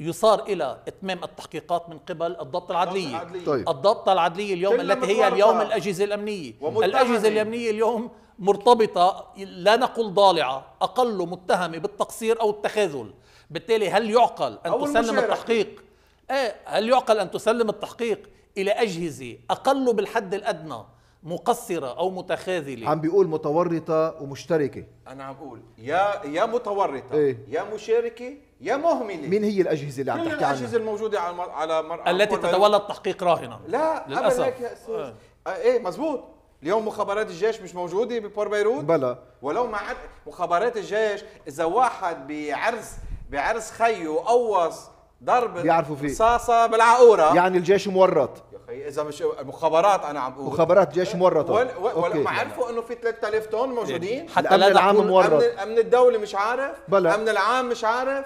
يصار الى اتمام التحقيقات من قبل الضبط العدليه طيب. الضبط العدليه اليوم التي هي اليوم الاجهزه الامنيه الاجهزه الامنيه اليوم مرتبطه لا نقول ضالعه اقل متهمه بالتقصير او التخاذل بالتالي هل يعقل ان تسلم المشارك. التحقيق ايه هل يعقل ان تسلم التحقيق الى اجهزه اقل بالحد الادنى مقصرة أو متخاذلة عم بيقول متورطة ومشتركة أنا عم بقول يا يا متورطة إيه؟ يا مشاركة يا مهمله مين هي الاجهزه اللي عم تحكي عنها؟ الاجهزه الموجوده على مر... على مر... التي تتولى التحقيق راهنا لا للاسف يا استاذ آه. آه ايه مزبوط اليوم مخابرات الجيش مش موجوده ببور بيروت بلا ولو ما عد مخابرات الجيش اذا واحد بعرس بعرس خيه قوص ضرب بيعرفوا فيه رصاصه بالعقوره يعني الجيش مورط يا اخي اذا مش مخابرات انا عم بقول مخابرات جيش مورطه ول... ول... ما عرفوا انه في 3000 طن موجودين حتى الامن العام مورط امن الدوله مش عارف بلا امن العام مش عارف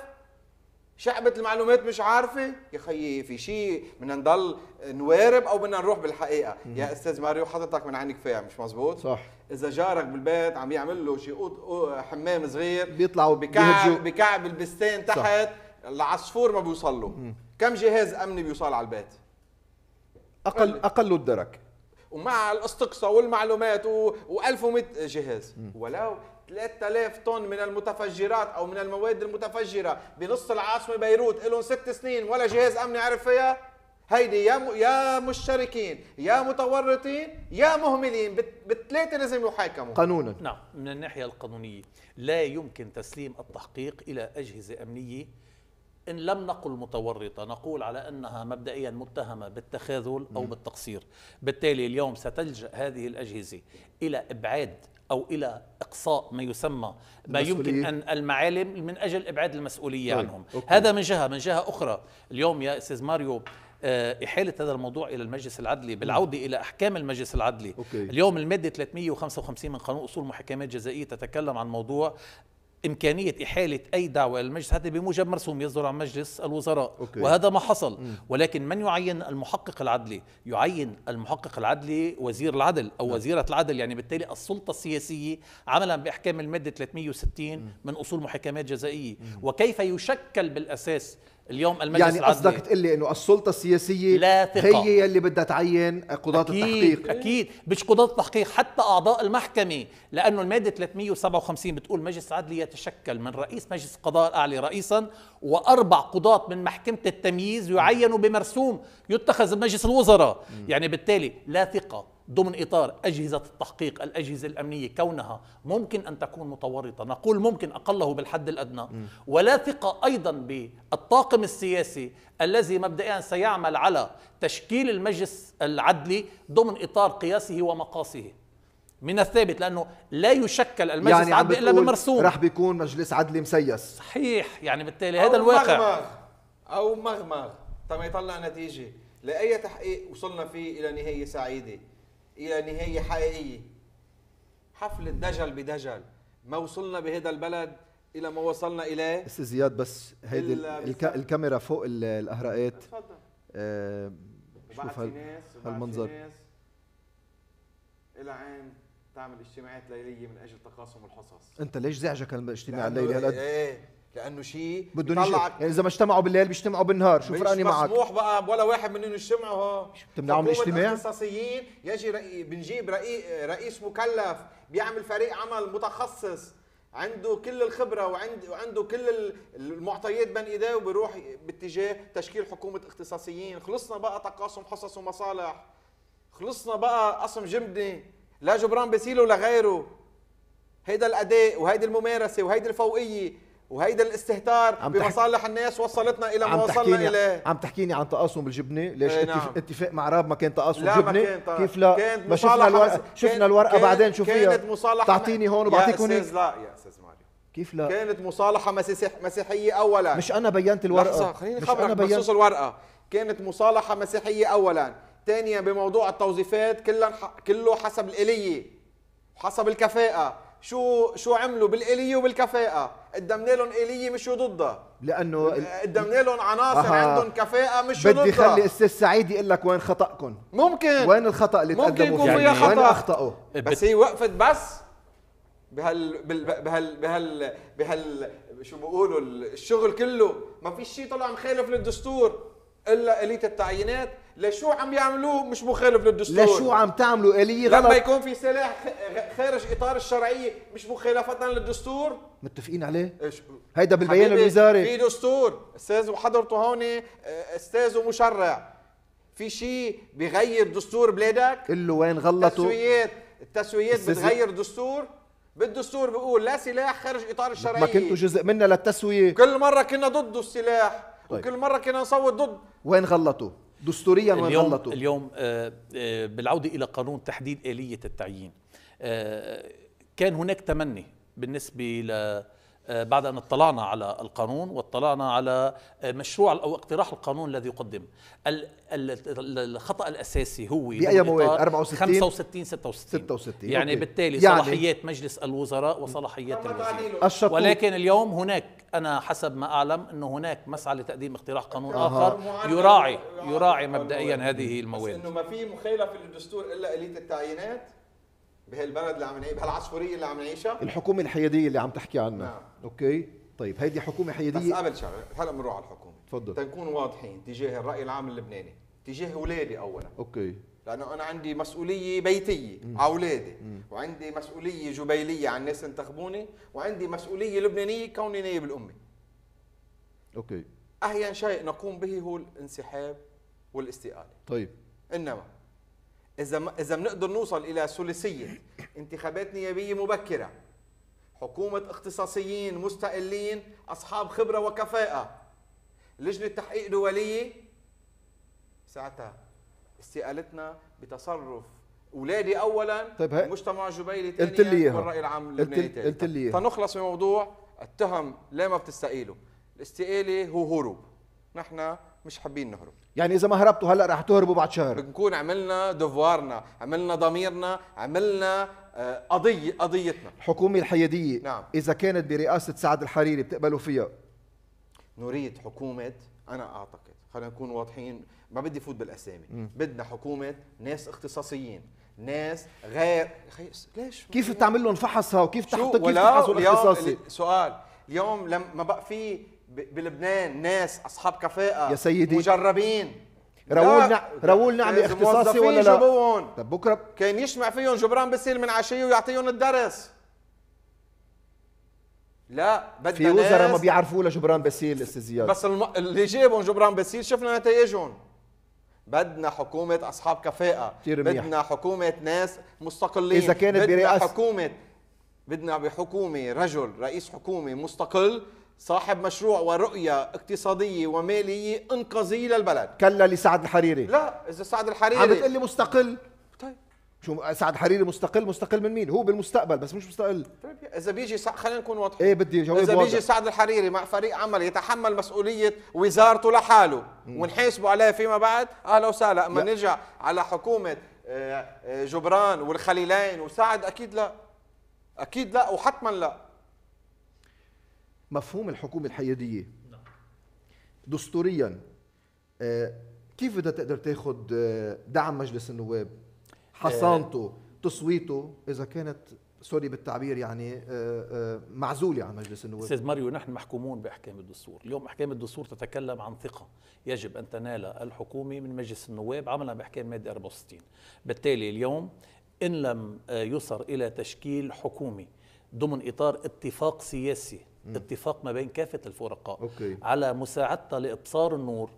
شعبة المعلومات مش عارفة يا خيي في شيء بدنا نضل نوارب او بدنا نروح بالحقيقة مم. يا استاذ ماريو حضرتك من عينك فيها مش مزبوط صح اذا جارك بالبيت عم يعمل له شيء حمام صغير بيطلعوا بكعب بكعب البستان تحت العصفور ما بيوصل له كم جهاز امني بيوصل على البيت اقل اقل الدرك ومع الاستقصى والمعلومات و1100 جهاز ولو 3000 طن من المتفجرات او من المواد المتفجره بنص العاصمه بيروت لهم ست سنين ولا جهاز امني عرف فيها هيدي يا يا مشتركين يا متورطين يا مهملين بالثلاثه لازم يحاكموا قانونا نعم من الناحيه القانونيه لا يمكن تسليم التحقيق الى اجهزه امنيه ان لم نقل متورطه نقول على انها مبدئيا متهمه بالتخاذل او بالتقصير بالتالي اليوم ستلجا هذه الاجهزه الى ابعاد أو إلى إقصاء ما يسمى ما يمكن أن المعالم من أجل إبعاد المسؤولية طيب. عنهم أوكي. هذا من جهة من جهة أخرى اليوم يا أستاذ ماريو آه، إحالة هذا الموضوع إلى المجلس العدلي بالعودة إلى أحكام المجلس العدلي أوكي. اليوم المادة 355 من قانون أصول محاكمات جزائية تتكلم عن موضوع إمكانية إحالة أي دعوة إلى المجلس بموجب مرسوم يصدر عن مجلس الوزراء أوكي. وهذا ما حصل م. ولكن من يعين المحقق العدلي يعين المحقق العدلي وزير العدل أو م. نعم. وزيرة العدل يعني بالتالي السلطة السياسية عملا بإحكام المادة 360 م. من أصول محاكمات جزائية م. وكيف يشكل بالأساس اليوم المجلس يعني العدلي قصدك تقول لي انه السلطه السياسيه لا ثقة. هي يلي بدها تعين قضاة أكيد التحقيق اكيد مش قضاة التحقيق حتى اعضاء المحكمه لانه الماده 357 بتقول مجلس عدلي يتشكل من رئيس مجلس القضاء الاعلى رئيسا واربع قضاة من محكمه التمييز يعينوا بمرسوم يتخذ بمجلس الوزراء م. يعني بالتالي لا ثقه ضمن إطار أجهزة التحقيق الأجهزة الأمنية كونها ممكن أن تكون متورطة نقول ممكن أقله بالحد الأدنى م. ولا ثقة أيضا بالطاقم السياسي الذي مبدئيا سيعمل على تشكيل المجلس العدلي ضمن إطار قياسه ومقاسه من الثابت لانه لا يشكل المجلس يعني العدلي الا بمرسوم رح بيكون مجلس عدلي مسيس صحيح يعني بالتالي هذا الواقع مغمغ او مغمغ تما يطلع نتيجه لاي تحقيق وصلنا فيه الى نهايه سعيده الى نهايه هي حقيقيه حفله دجل بدجل ما وصلنا بهذا البلد الى ما وصلنا اليه بس زياد بس هيدي الك... الكاميرا فوق الاهراءات تفضل آه شوف هالمنظر الى عين تعمل اجتماعات ليليه من اجل تقاسم الحصص انت ليش زعجك الاجتماع الليلي هالقد؟ ايه لانه شيء بدهم يطلع يعني اذا ما اجتمعوا بالليل بيجتمعوا بالنهار شو فرقني معك مسموح بقى ولا واحد منهم يجتمعوا بتمنعوا من الاجتماع الاختصاصيين يجي رأي بنجيب رأي رئيس مكلف بيعمل فريق عمل متخصص عنده كل الخبره وعند وعنده كل المعطيات بين ايديه وبيروح باتجاه تشكيل حكومه اختصاصيين خلصنا بقى تقاسم حصص ومصالح خلصنا بقى قسم جبنه لا جبران بسيله ولا غيره هيدا الاداء وهيدي الممارسه وهيدي الفوقيه وهيدا الاستهتار عم بمصالح الناس وصلتنا الى ما وصلنا اليه عم تحكيني عن تقاسم الجبنه ليش ايه نعم. اتفاق مع راب ما كان تقاسم لا جبنه ما كان كيف لا كانت ما شفنا الورقه شفنا الورقه بعدين شو فيها كانت مصالحه تعطيني هون وبعطيك هون لا يا استاذ ماري كيف لا كانت مصالحه مسيح مسيحيه اولا مش انا بينت الورقه لحظه خليني خبرك بخصوص الورقه كانت مصالحه مسيحيه اولا ثانيا بموضوع التوظيفات كله كله حسب الاليه وحسب الكفاءه شو شو عملوا بالاليه وبالكفاءه قدمنا لهم اليه مشوا ضدها لانه قدمنا لهم عناصر آه عندهم كفاءه مشوا ضدها بدي خلي استاذ سعيد يقول لك وين خطاكم ممكن وين الخطا اللي ممكن يكون فيها خطا وين اخطاوا بس هي وقفت بس بهال بهال بهال بهال شو بيقولوا الشغل كله ما في شيء طلع مخالف للدستور الا اليه التعيينات لشو عم يعملوه مش مخالف للدستور لشو عم تعملوا آلية غلط لما يكون في سلاح خارج إطار الشرعية مش مخالفة للدستور متفقين عليه؟ إيش هيدا بالبيان الوزاري في دستور استاذ وحضرته هون آه، استاذ ومشرع في شيء بغير دستور بلادك؟ له وين غلطوا؟ التسويات التسويات بتغير دستور؟ بالدستور بيقول لا سلاح خارج اطار الشرعيه ما كنتوا جزء منا للتسويه كل مره كنا ضد السلاح طيب. وكل مره كنا نصوت ضد وين غلطوا دستوريا وين اليوم اليوم آه، آه، بالعوده الى قانون تحديد اليه التعيين آه، كان هناك تمني بالنسبه ل آه، بعد أن اطلعنا على القانون واطلعنا على مشروع أو اقتراح القانون الذي يقدم الخطأ الأساسي هو بأي مواد 64 65 66 66 يعني أوكي. بالتالي يعني صلاحيات مجلس الوزراء وصلاحيات الوزير ولكن اليوم هناك أنا حسب ما أعلم أنه هناك مسعى لتقديم اقتراح قانون آه. آخر يراعي يراعي مبدئيا هذه المواد بس أنه ما في مخالفة للدستور إلا آلية التعيينات بهالبلد اللي عم نعيش بهالعصفوريه اللي عم نعيشها الحكومه الحياديه اللي عم تحكي عنها نعم. اوكي طيب هيدي حكومه حياديه بس قبل شغله هلا بنروح على الحكومه تفضل تنكون واضحين تجاه الراي العام اللبناني تجاه اولادي اولا اوكي لانه انا عندي مسؤوليه بيتيه على اولادي وعندي مسؤوليه جبيليه عن الناس انتخبوني وعندي مسؤوليه لبنانيه كوني نائب الامه اوكي اهين شيء نقوم به هو الانسحاب والاستقاله طيب انما اذا اذا بنقدر نوصل الى ثلاثيه انتخابات نيابيه مبكره حكومه اختصاصيين مستقلين اصحاب خبره وكفاءه لجنه تحقيق دوليه ساعتها استقالتنا بتصرف اولادي اولا طيب مجتمع جبيلي قلت لي والراي العام اللبناني قلت لي اياها من موضوع التهم ليه ما بتستقيله الاستقاله هو هروب نحن مش حابين نهرب يعني اذا ما هربتوا هلا رح تهربوا بعد شهر بنكون عملنا دفوارنا عملنا ضميرنا عملنا آه، قضية قضيتنا الحكومة الحيادية نعم. إذا كانت برئاسة سعد الحريري بتقبلوا فيها نريد حكومة أنا أعتقد خلينا نكون واضحين ما بدي فوت بالأسامي مم. بدنا حكومة ناس اختصاصيين ناس غير ليش كيف بتعمل لهم فحصها وكيف تحط كيف تفحصوا الاختصاصي سؤال اليوم لما بقى في بلبنان ناس اصحاب كفاءه يا سيدي مجربين راؤول راؤول نعمي اختصاصي ولا لا؟ طب بكره كان يشمع فيهم جبران بصير من عشيه ويعطيهم الدرس لا بدنا في وزراء ما بيعرفوا لجبران باسيل استاذ زياد بس الم... اللي جابهم جبران باسيل شفنا نتائجهم بدنا حكومة أصحاب كفاءة بدنا حكومة ناس مستقلين إذا كانت بدنا برئاسة حكومة بدنا بحكومة رجل رئيس حكومة مستقل صاحب مشروع ورؤية اقتصادية ومالية إنقاذية للبلد كلا لسعد الحريري لا إذا سعد الحريري عم بتقول لي مستقل طيب شو سعد الحريري مستقل مستقل من مين هو بالمستقبل بس مش مستقل طيب اذا بيجي سع... خلينا نكون واضحين ايه بدي جواب اذا بيجي سعد الحريري مع فريق عمل يتحمل مسؤوليه وزارته لحاله ونحاسبه عليه فيما بعد اهلا وسهلا اما نرجع على حكومه آه، آه، جبران والخليلين وسعد اكيد لا اكيد لا وحتما لا مفهوم الحكومه الحياديه نعم. دستوريا آه، كيف بدها تقدر تاخذ آه، دعم مجلس النواب آه. حصانته تصويته اذا كانت سوري بالتعبير يعني معزوله عن مجلس النواب استاذ ماريو نحن محكومون باحكام الدستور اليوم احكام الدستور تتكلم عن ثقه يجب ان تنال الحكومه من مجلس النواب عملا باحكام ماده 64 بالتالي اليوم ان لم يصر الى تشكيل حكومه ضمن اطار اتفاق سياسي م. اتفاق ما بين كافة الفرقاء أوكي. على مساعدتها لإبصار النور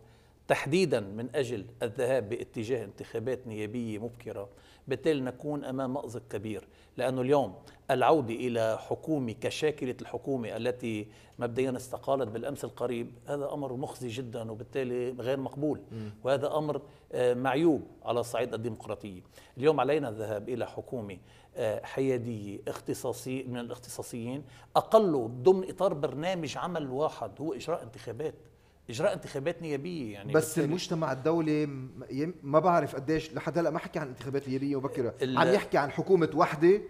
تحديدا من أجل الذهاب باتجاه انتخابات نيابية مبكرة بالتالي نكون امام مأزق كبير لانه اليوم العوده الى حكومه كشاكله الحكومه التي مبدئيا استقالت بالامس القريب هذا امر مخزي جدا وبالتالي غير مقبول وهذا امر آه، معيوب على صعيد الديمقراطيه اليوم علينا الذهاب الى حكومه آه، حياديه اختصاصي من الاختصاصيين اقله ضمن اطار برنامج عمل واحد هو اجراء انتخابات اجراء انتخابات نيابيه يعني بس بالتالي. المجتمع الدولي ما بعرف قديش لحد هلا ما حكي عن انتخابات نيابيه مبكره عم يحكي عن حكومه وحده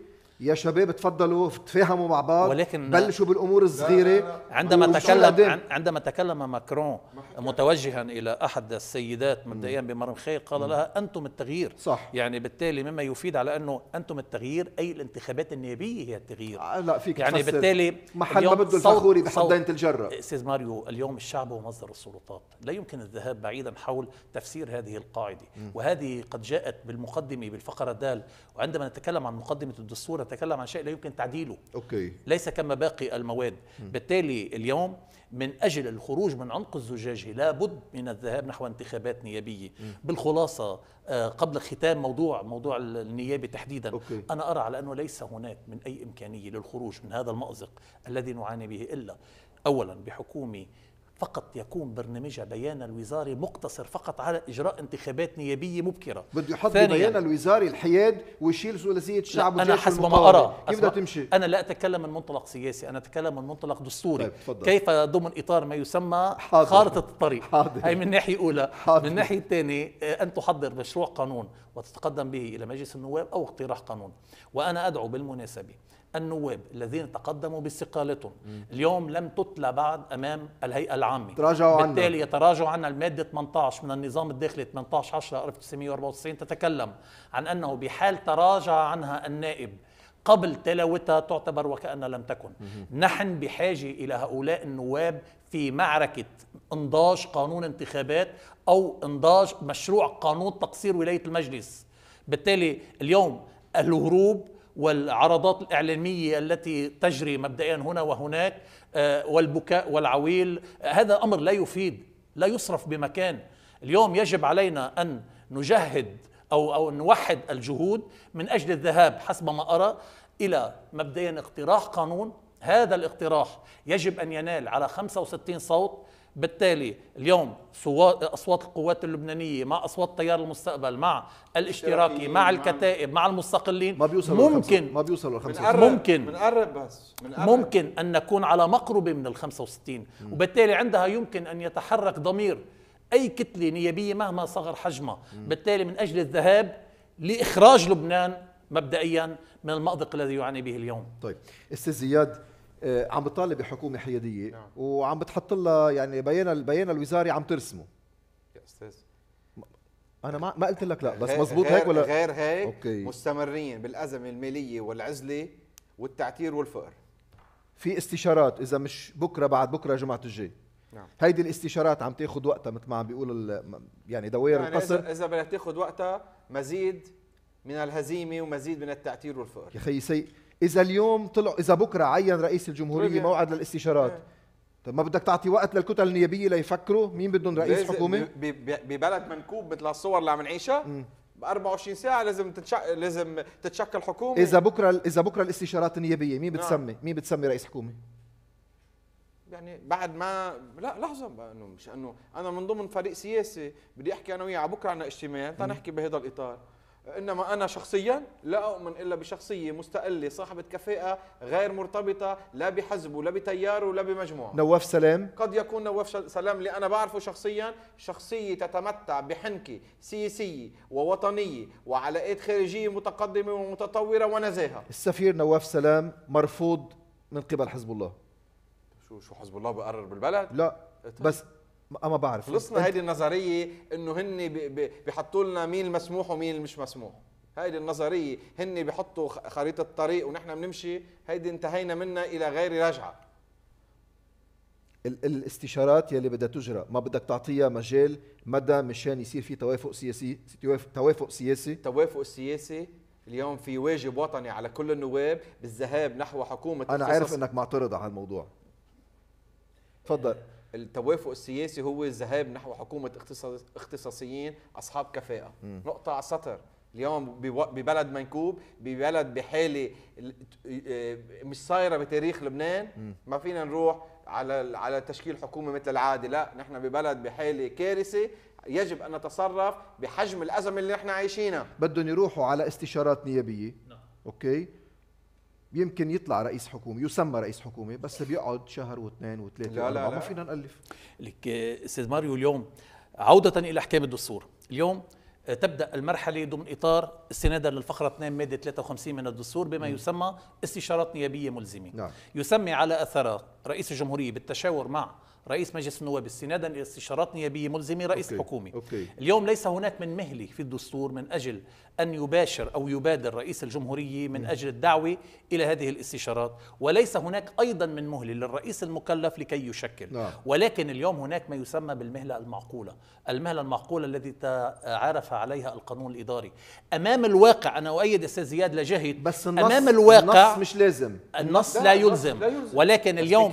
يا شباب تفضلوا تفاهموا مع بعض ولكن بلشوا بالامور الصغيره لا لا لا. عندما تكلم عندما تكلم ماكرون متوجها الى احد السيدات مبدئيا بمرم خير قال لها انتم التغيير صح يعني بالتالي مما يفيد على انه انتم التغيير اي الانتخابات النيابيه هي التغيير آه، لا فيك يعني تفسر. بالتالي محل ما بده الفخوري بحدين الجره استاذ ماريو اليوم الشعب هو مصدر السلطات لا يمكن الذهاب بعيدا حول تفسير هذه القاعده مم. وهذه قد جاءت بالمقدمه بالفقره د وعندما نتكلم عن مقدمه الدستور تتكلم عن شيء لا يمكن تعديله أوكي. ليس كما باقي المواد م. بالتالي اليوم من أجل الخروج من عنق الزجاجة لابد من الذهاب نحو انتخابات نيابية م. بالخلاصة آه، قبل ختام موضوع موضوع النيابة تحديدا أوكي. أنا أرى على أنه ليس هناك من أي إمكانية للخروج من هذا المأزق الذي نعاني به إلا أولا بحكومة فقط يكون برنامجها بيان الوزاري مقتصر فقط على إجراء انتخابات نيابية مبكرة بده يحط بيان الوزاري الحياد ويشيل ثلاثية الشعب أنا حسب ما أرى كيف بدها تمشي؟ أنا لا أتكلم من منطلق سياسي أنا أتكلم من منطلق دستوري طيب كيف ضمن إطار ما يسمى حاضر. خارطة الطريق حاضر. هي من ناحية أولى حاضر. من ناحية ثانية أن تحضر مشروع قانون وتتقدم به إلى مجلس النواب أو اقتراح قانون وأنا أدعو بالمناسبة النواب الذين تقدموا باستقالتهم اليوم لم تتلى بعد امام الهيئه العامه تراجعوا عنها بالتالي يتراجعوا عنها الماده 18 من النظام الداخلي 18 10 1994 تتكلم عن انه بحال تراجع عنها النائب قبل تلاوتها تعتبر وكأن لم تكن نحن بحاجة إلى هؤلاء النواب في معركة انضاج قانون انتخابات أو انضاج مشروع قانون تقصير ولاية المجلس بالتالي اليوم الهروب والعرضات الإعلامية التي تجري مبدئيا هنا وهناك آه، والبكاء والعويل آه، هذا أمر لا يفيد لا يصرف بمكان اليوم يجب علينا أن نجهد أو, أو نوحد الجهود من أجل الذهاب حسب ما أرى إلى مبدئيا اقتراح قانون هذا الاقتراح يجب أن ينال على 65 صوت بالتالي اليوم اصوات القوات اللبنانيه مع اصوات تيار المستقبل مع الاشتراكي مع الكتائب مع المستقلين ما بيوصلوا ممكن ما بيوصلوا ل ممكن منقرب بس منقرب. ممكن ان نكون على مقربه من ال 65 وبالتالي عندها يمكن ان يتحرك ضمير اي كتله نيابيه مهما صغر حجمها بالتالي من اجل الذهاب لاخراج لبنان مبدئيا من المأزق الذي يعاني به اليوم طيب استاذ زياد آه، عم بتطالب بحكومه حياديه نعم. وعم بتحط لها يعني بيان بيان الوزاري عم ترسمه يا استاذ انا ما ما قلت لك لا بس مزبوط هيك ولا غير هيك أوكي. مستمرين بالازمه الماليه والعزله والتعتير والفقر في استشارات اذا مش بكره بعد بكره جمعه الجاي نعم. هيدي الاستشارات عم تاخذ وقتها مثل ما عم بيقول يعني دوائر يعني القصر اذا بدها تاخذ وقتها مزيد من الهزيمه ومزيد من التعتير والفقر يا خيي سيء اذا اليوم طلع اذا بكره عين رئيس الجمهوريه موعد للاستشارات طيب ما بدك تعطي وقت للكتل النيابيه ليفكروا مين بدهم رئيس حكومه ببلد منكوب مثل الصور اللي عم نعيشها ب 24 ساعه لازم تتشك... لازم تتشكل حكومه اذا بكره اذا بكره الاستشارات النيابيه مين نعم. بتسمي نعم. مين بتسمي رئيس حكومه يعني بعد ما لا لحظه انه مش انه انا من ضمن فريق سياسي بدي احكي انا وياه بكره عنا اجتماع تنحكي بهذا الاطار انما انا شخصيا لا اؤمن الا بشخصيه مستقله صاحبه كفاءه غير مرتبطه لا بحزب ولا بتيار ولا بمجموعه نواف سلام قد يكون نواف سلام اللي انا بعرفه شخصيا شخصيه تتمتع بحنكه سياسيه ووطنيه وعلاقات خارجيه متقدمه ومتطوره ونزاهه السفير نواف سلام مرفوض من قبل حزب الله شو شو حزب الله بقرر بالبلد لا طيب. بس ما بعرف خلصنا هيدي النظريه انه هن بيحطوا لنا مين المسموح ومين المش مسموح هيدي النظريه هن بيحطوا خريطه الطريق ونحن بنمشي هيدي انتهينا منها الى غير رجعه الاستشارات يلي بدها تجرى ما بدك تعطيها مجال مدى مشان يصير في توافق سياسي توافق سياسي التوافق السياسي اليوم في واجب وطني على كل النواب بالذهاب نحو حكومه انا عارف انك معترض على الموضوع تفضل آه، التوافق السياسي هو الذهاب نحو حكومه اختصاص اختصاصيين اصحاب كفاءه م. نقطه على السطر اليوم ببلد منكوب ببلد بحاله آه، مش صايره بتاريخ لبنان م. ما فينا نروح على على تشكيل حكومه مثل العاده لا نحن ببلد بحاله كارثه يجب ان نتصرف بحجم الازمه اللي نحن عايشينها بدهم يروحوا على استشارات نيابيه نعم. اوكي يمكن يطلع رئيس حكومه يسمى رئيس حكومه بس بيقعد شهر واثنين وثلاثه لا لا, لا ما فينا نالف لك استاذ ماريو اليوم عوده الى احكام الدستور اليوم آه، تبدا المرحله ضمن اطار استنادا للفقره 2 ماده 53 من الدستور بما يسمى استشارات نيابيه ملزمه نعم. يسمي على اثر رئيس الجمهوريه بالتشاور مع رئيس مجلس النواب استنادا الى استشارات نيابيه ملزمه رئيس أوكي. الحكومه أوكي. اليوم ليس هناك من مهله في الدستور من اجل ان يباشر او يبادر رئيس الجمهوريه من م. اجل الدعوه الى هذه الاستشارات وليس هناك ايضا من مهله للرئيس المكلف لكي يشكل نعم. ولكن اليوم هناك ما يسمى بالمهله المعقوله المهله المعقوله التي تعرف عليها القانون الاداري امام الواقع انا اؤيد استاذ زياد لجهد بس النص امام الواقع النص مش لازم النص لا, لا, يلزم. لا يلزم ولكن اليوم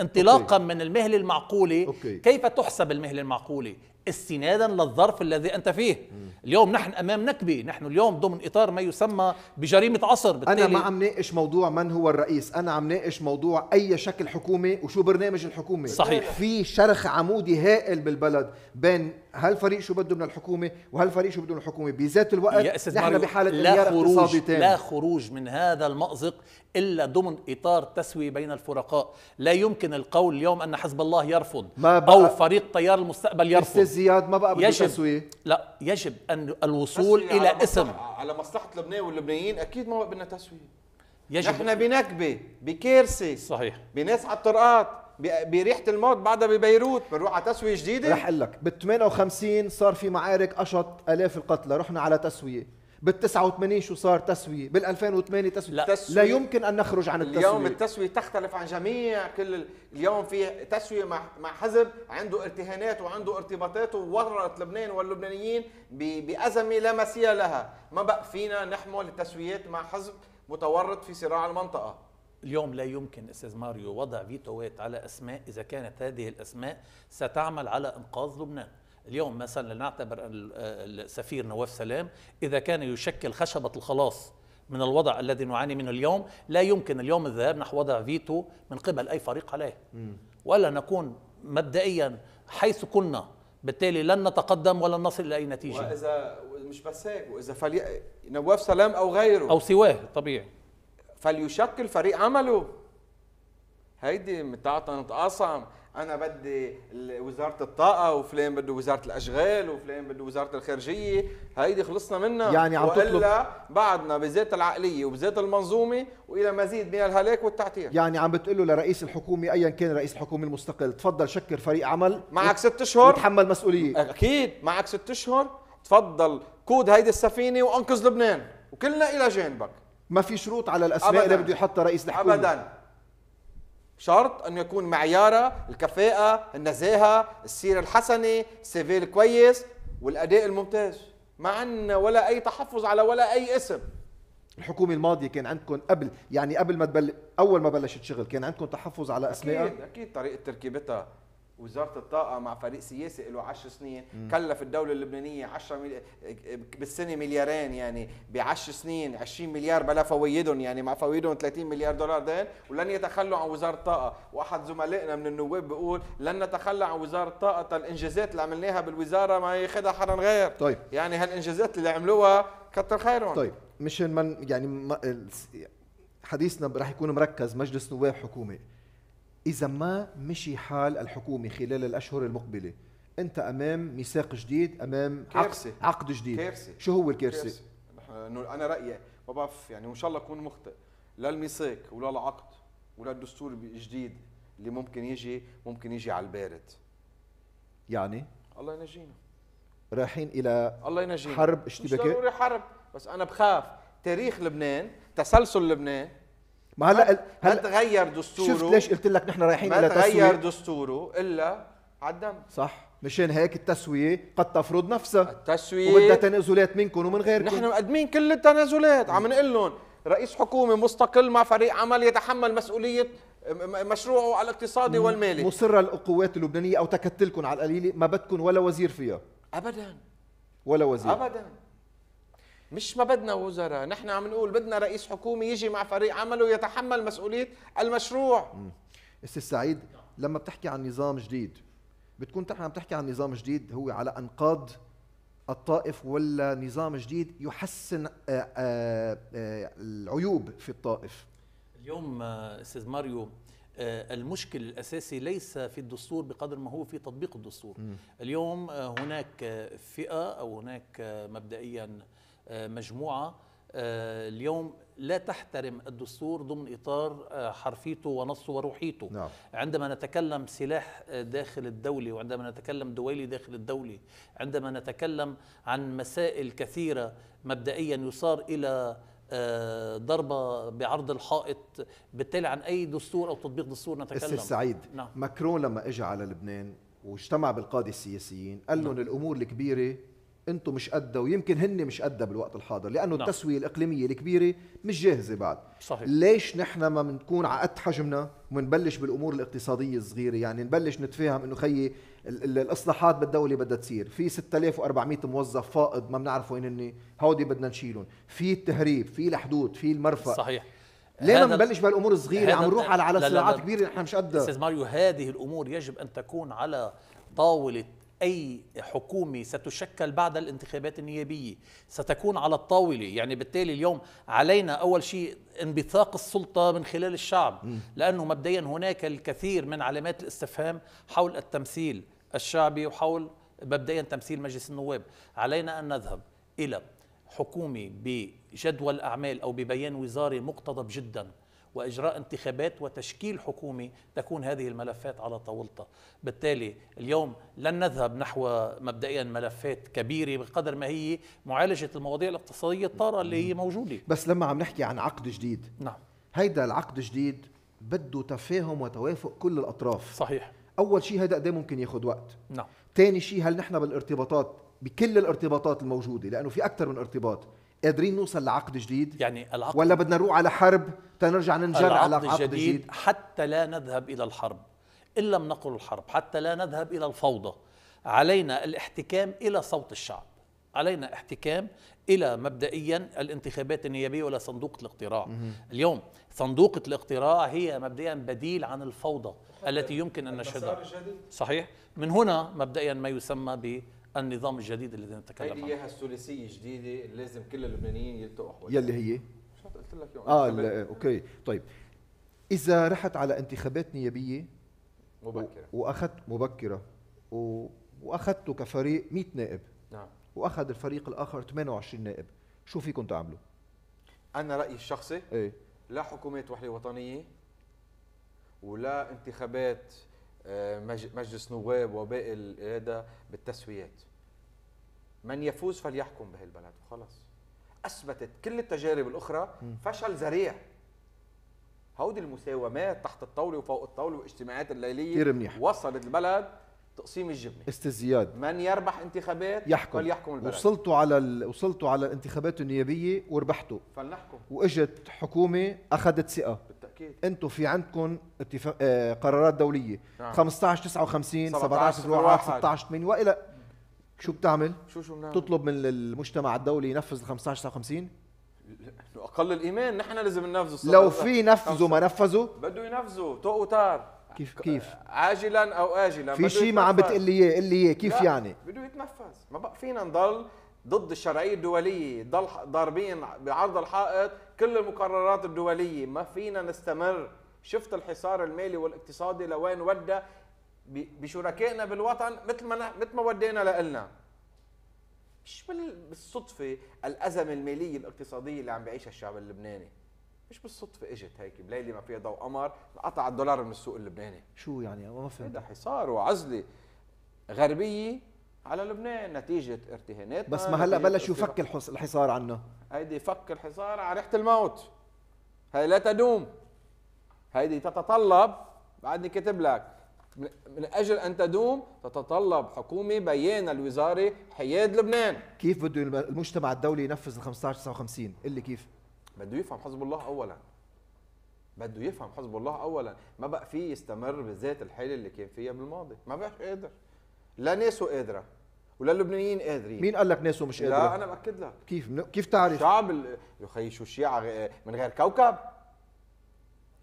انطلاقا من المهله المهلة المعقولة أوكي. كيف تحسب المهلة المعقولة استنادا للظرف الذي انت فيه م. اليوم نحن امام نكبه نحن اليوم ضمن اطار ما يسمى بجريمه عصر بالتالي انا ما عم ناقش موضوع من هو الرئيس انا عم ناقش موضوع اي شكل حكومه وشو برنامج الحكومه صحيح في شرخ عمودي هائل بالبلد بين هالفريق شو بده من الحكومه وهالفريق شو بده من الحكومه بذات الوقت نحن بحاله لا خروج تاني. لا خروج من هذا المأزق الا ضمن اطار تسويه بين الفرقاء لا يمكن القول اليوم ان حزب الله يرفض ما بقى او فريق تيار المستقبل يرفض استاذ زياد ما بقى بده تسويه لا يجب ان الوصول الى على اسم على مصلحه لبنان واللبنانيين اكيد ما بدنا تسويه يجب نحن بنكبه بكارثه صحيح بناس على الطرقات بريحه الموت بعدها ببيروت بنروح على تسويه جديده رح اقول لك بال 58 صار في معارك قشط الاف القتلى رحنا على تسويه بال 89 شو صار تسويه بال 2008 تسويه لا. تسوية. لا يمكن ان نخرج عن التسويه اليوم التسويه تختلف عن جميع كل ال... اليوم في تسويه مع مع حزب عنده ارتهانات وعنده ارتباطات وورط لبنان واللبنانيين ب... بازمه لا مسيا لها ما بقى فينا نحمل التسويات مع حزب متورط في صراع المنطقه اليوم لا يمكن استاذ ماريو وضع فيتوات على اسماء اذا كانت هذه الاسماء ستعمل على انقاذ لبنان. اليوم مثلا لنعتبر السفير نواف سلام اذا كان يشكل خشبه الخلاص من الوضع الذي نعاني منه اليوم لا يمكن اليوم الذهاب نحو وضع فيتو من قبل اي فريق عليه ولا نكون مبدئيا حيث كنا بالتالي لن نتقدم ولن نصل الى اي نتيجه واذا مش بس هيك واذا فلي... نواف سلام او غيره او سواه طبيعي فليشكل فريق عمله هيدي بتاعتنا نتقاسم انا بدي وزاره الطاقه وفلان بده وزاره الاشغال وفلان بده وزاره الخارجيه هيدي خلصنا منها يعني عم تطلب والا بعدنا بذات العقليه وبذات المنظومه والى مزيد من الهلاك والتعتير يعني عم بتقول له لرئيس الحكومه ايا كان رئيس الحكومه المستقل تفضل شكل فريق عمل معك ست اشهر وتحمل مسؤوليه اكيد معك ست اشهر تفضل قود هيدي السفينه وانقذ لبنان وكلنا الى جانبك ما في شروط على الاسماء أبداً. اللي بده يحطها رئيس الحكومه ابدا شرط انه يكون معياره الكفاءه النزاهه السيره الحسنه سيفيل الكويس والاداء الممتاز ما عندنا ولا اي تحفظ على ولا اي اسم الحكومة الماضية كان عندكم قبل يعني قبل ما تبل أول ما بلشت شغل كان عندكم تحفظ على أسماء أكيد أكيد طريقة تركيبتها وزاره الطاقه مع فريق سياسي له 10 سنين م. كلف الدوله اللبنانيه 10 ملي... بالسنه مليارين يعني ب 10 سنين 20 مليار بلا فويدهم يعني مع فويدهم 30 مليار دولار دين ولن يتخلوا عن وزاره الطاقه واحد زملائنا من النواب بيقول لن نتخلى عن وزاره الطاقه الانجازات اللي عملناها بالوزاره ما ياخذها حدا غير طيب يعني هالانجازات اللي عملوها كتر خيرهم طيب مش من يعني حديثنا راح يكون مركز مجلس نواب حكومه اذا ما مشي حال الحكومه خلال الاشهر المقبله انت امام ميثاق جديد امام كارثة. عقد, جديد كارثة. شو هو الكارثه انا رايي ما بعرف يعني وان شاء الله اكون مخطئ لا الميثاق ولا العقد ولا الدستور الجديد اللي ممكن يجي ممكن يجي على البارد يعني الله ينجينا رايحين الى الله ينجينا حرب اشتباكات مش ضروري حرب بس انا بخاف تاريخ لبنان تسلسل لبنان ما هلا هل تغير دستوره شفت ليش قلت لك نحن رايحين الى تسويه ما تغير دستوره الا عدم صح مشان هيك التسوية قد تفرض نفسها التسوية وبدها تنازلات منكم ومن غيركم نحن مقدمين كل التنازلات عم نقول لهم رئيس حكومة مستقل مع فريق عمل يتحمل مسؤولية مشروعه الاقتصادي والمالي مصرة القوات اللبنانية أو تكتلكم على القليلة ما بدكم ولا وزير فيها أبدا ولا وزير أبدا مش ما بدنا وزراء نحن عم نقول بدنا رئيس حكومه يجي مع فريق عمله يتحمل مسؤوليه المشروع استاذ سعيد لما بتحكي عن نظام جديد بتكون عم تحكي عن نظام جديد هو على انقاض الطائف ولا نظام جديد يحسن آه، آه، آه، العيوب في الطائف اليوم استاذ ماريو المشكل الاساسي ليس في الدستور بقدر ما هو في تطبيق الدستور م. اليوم هناك فئه او هناك مبدئيا مجموعه آه، اليوم لا تحترم الدستور ضمن اطار آه، حرفيته ونصه وروحيته نعم. عندما نتكلم سلاح داخل الدوله وعندما نتكلم دويلي داخل الدوله عندما نتكلم عن مسائل كثيره مبدئيا يصار الى آه، ضربة بعرض الحائط بالتالي عن أي دستور أو تطبيق دستور نتكلم السعيد نعم. ماكرون لما إجى على لبنان واجتمع بالقادة السياسيين قال لهم نعم. الأمور الكبيرة انتم مش قدها ويمكن هن مش قدها بالوقت الحاضر لانه نعم. التسويه الاقليميه الكبيره مش جاهزه بعد صحيح. ليش نحن ما بنكون على قد حجمنا ونبلش بالامور الاقتصاديه الصغيره يعني نبلش نتفاهم انه خيي الاصلاحات بالدوله بدها تصير في 6400 موظف فائض ما بنعرف وين هن هودي بدنا نشيلهم في التهريب في الحدود في المرفأ صحيح ليه ما نبلش بهالامور الصغيره عم نروح على على صراعات كبيره نحن مش قدها استاذ ماريو هذه الامور يجب ان تكون على طاوله أي حكومة ستشكل بعد الانتخابات النيابية ستكون على الطاولة يعني بالتالي اليوم علينا أول شيء انبثاق السلطة من خلال الشعب لأنه مبدئيا هناك الكثير من علامات الاستفهام حول التمثيل الشعبي وحول مبدئيا تمثيل مجلس النواب علينا أن نذهب إلى حكومة بجدول أعمال أو ببيان وزاري مقتضب جداً وإجراء انتخابات وتشكيل حكومي تكون هذه الملفات على طاولتها بالتالي اليوم لن نذهب نحو مبدئيا ملفات كبيرة بقدر ما هي معالجة المواضيع الاقتصادية الطارئة اللي هي موجودة بس لما عم نحكي عن عقد جديد نعم هيدا العقد جديد بده تفاهم وتوافق كل الأطراف صحيح أول شيء هذا قد إيه ممكن ياخذ وقت نعم ثاني شيء هل نحن بالارتباطات بكل الارتباطات الموجودة لأنه في أكثر من ارتباط قادرين نوصل لعقد جديد يعني العقد ولا بدنا نروح على حرب تنرجع ننجر على عقد جديد, جديد حتى لا نذهب إلى الحرب إن لم نقل الحرب حتى لا نذهب إلى الفوضى علينا الاحتكام إلى صوت الشعب علينا احتكام الى مبدئيا الانتخابات النيابيه ولا صندوق الاقتراع اليوم صندوق الاقتراع هي مبدئيا بديل عن الفوضى التي يمكن ان نشهدها صحيح من هنا مبدئيا ما يسمى ب النظام الجديد الذي نتكلم عنه هي اياها الثلاثيه الجديده لازم كل اللبنانيين يلتقوا حولها يلي هي شو قلت لك اه اوكي طيب اذا رحت على انتخابات نيابيه مبكره واخذت مبكره و... واخذته كفريق 100 نائب نعم واخذ الفريق الاخر 28 نائب شو فيكم تعملوا انا رايي الشخصي ايه لا حكومات وحده وطنيه ولا انتخابات آه، مجلس نواب وباقي هذا بالتسويات من يفوز فليحكم بهالبلد البلد وخلص اثبتت كل التجارب الاخرى فشل ذريع هودي المساومات تحت الطاوله وفوق الطاوله والاجتماعات الليليه كثير منيح وصلت البلد تقسيم الجبنه استزياد من يربح انتخابات يحكم فليحكم البلد وصلتوا على ال... وصلتوا على الانتخابات النيابيه وربحتوا فلنحكم واجت حكومه اخذت ثقه بالتاكيد انتم في عندكم اتفاق آه قرارات دوليه نعم. 15 59 17 01 16 8 والى شو بتعمل؟ شو شو بنعمل؟ تطلب من المجتمع الدولي ينفذ ال 15 59 اقل الايمان نحن لازم ننفذه لو في نفذوا ما نفذوا بده ينفذوا طوق وتار كيف كيف عاجلا او اجلا في شيء ما عم بتقلي اياه قلي اياه كيف يعني بده يتنفذ ما بقى فينا نضل ضد الشرعيه الدوليه ضل ضاربين بعرض الحائط كل المقررات الدوليه ما فينا نستمر شفت الحصار المالي والاقتصادي لوين ودى بشركائنا بالوطن مثل ما مثل ما ودينا لنا مش بالصدفه الازمه الماليه الاقتصاديه اللي عم بيعيشها الشعب اللبناني مش بالصدفه اجت هيك بليله ما فيها ضوء قمر انقطع الدولار من السوق اللبناني شو يعني ما فهمت هذا إيه حصار وعزله غربيه على لبنان نتيجه ارتهانات بس ما هلا بلشوا يفك الحصار عنه هيدي فك الحصار على ريحه الموت هي لا تدوم هيدي تتطلب بعدني كاتب لك من اجل ان تدوم تتطلب حكومه بيان الوزاري حياد لبنان كيف بده المجتمع الدولي ينفذ ال 1559 اللي كيف بده يفهم حزب الله اولا بده يفهم حزب الله اولا ما بقى فيه يستمر بذات الحاله اللي كان فيها بالماضي ما بقى قادر لا ناسه قادره ولا اللبنانيين قادرين مين قال لك ناسه مش قادره لا انا باكد لك كيف كيف تعرف الشعب يا اخي شو الشيعه من غير كوكب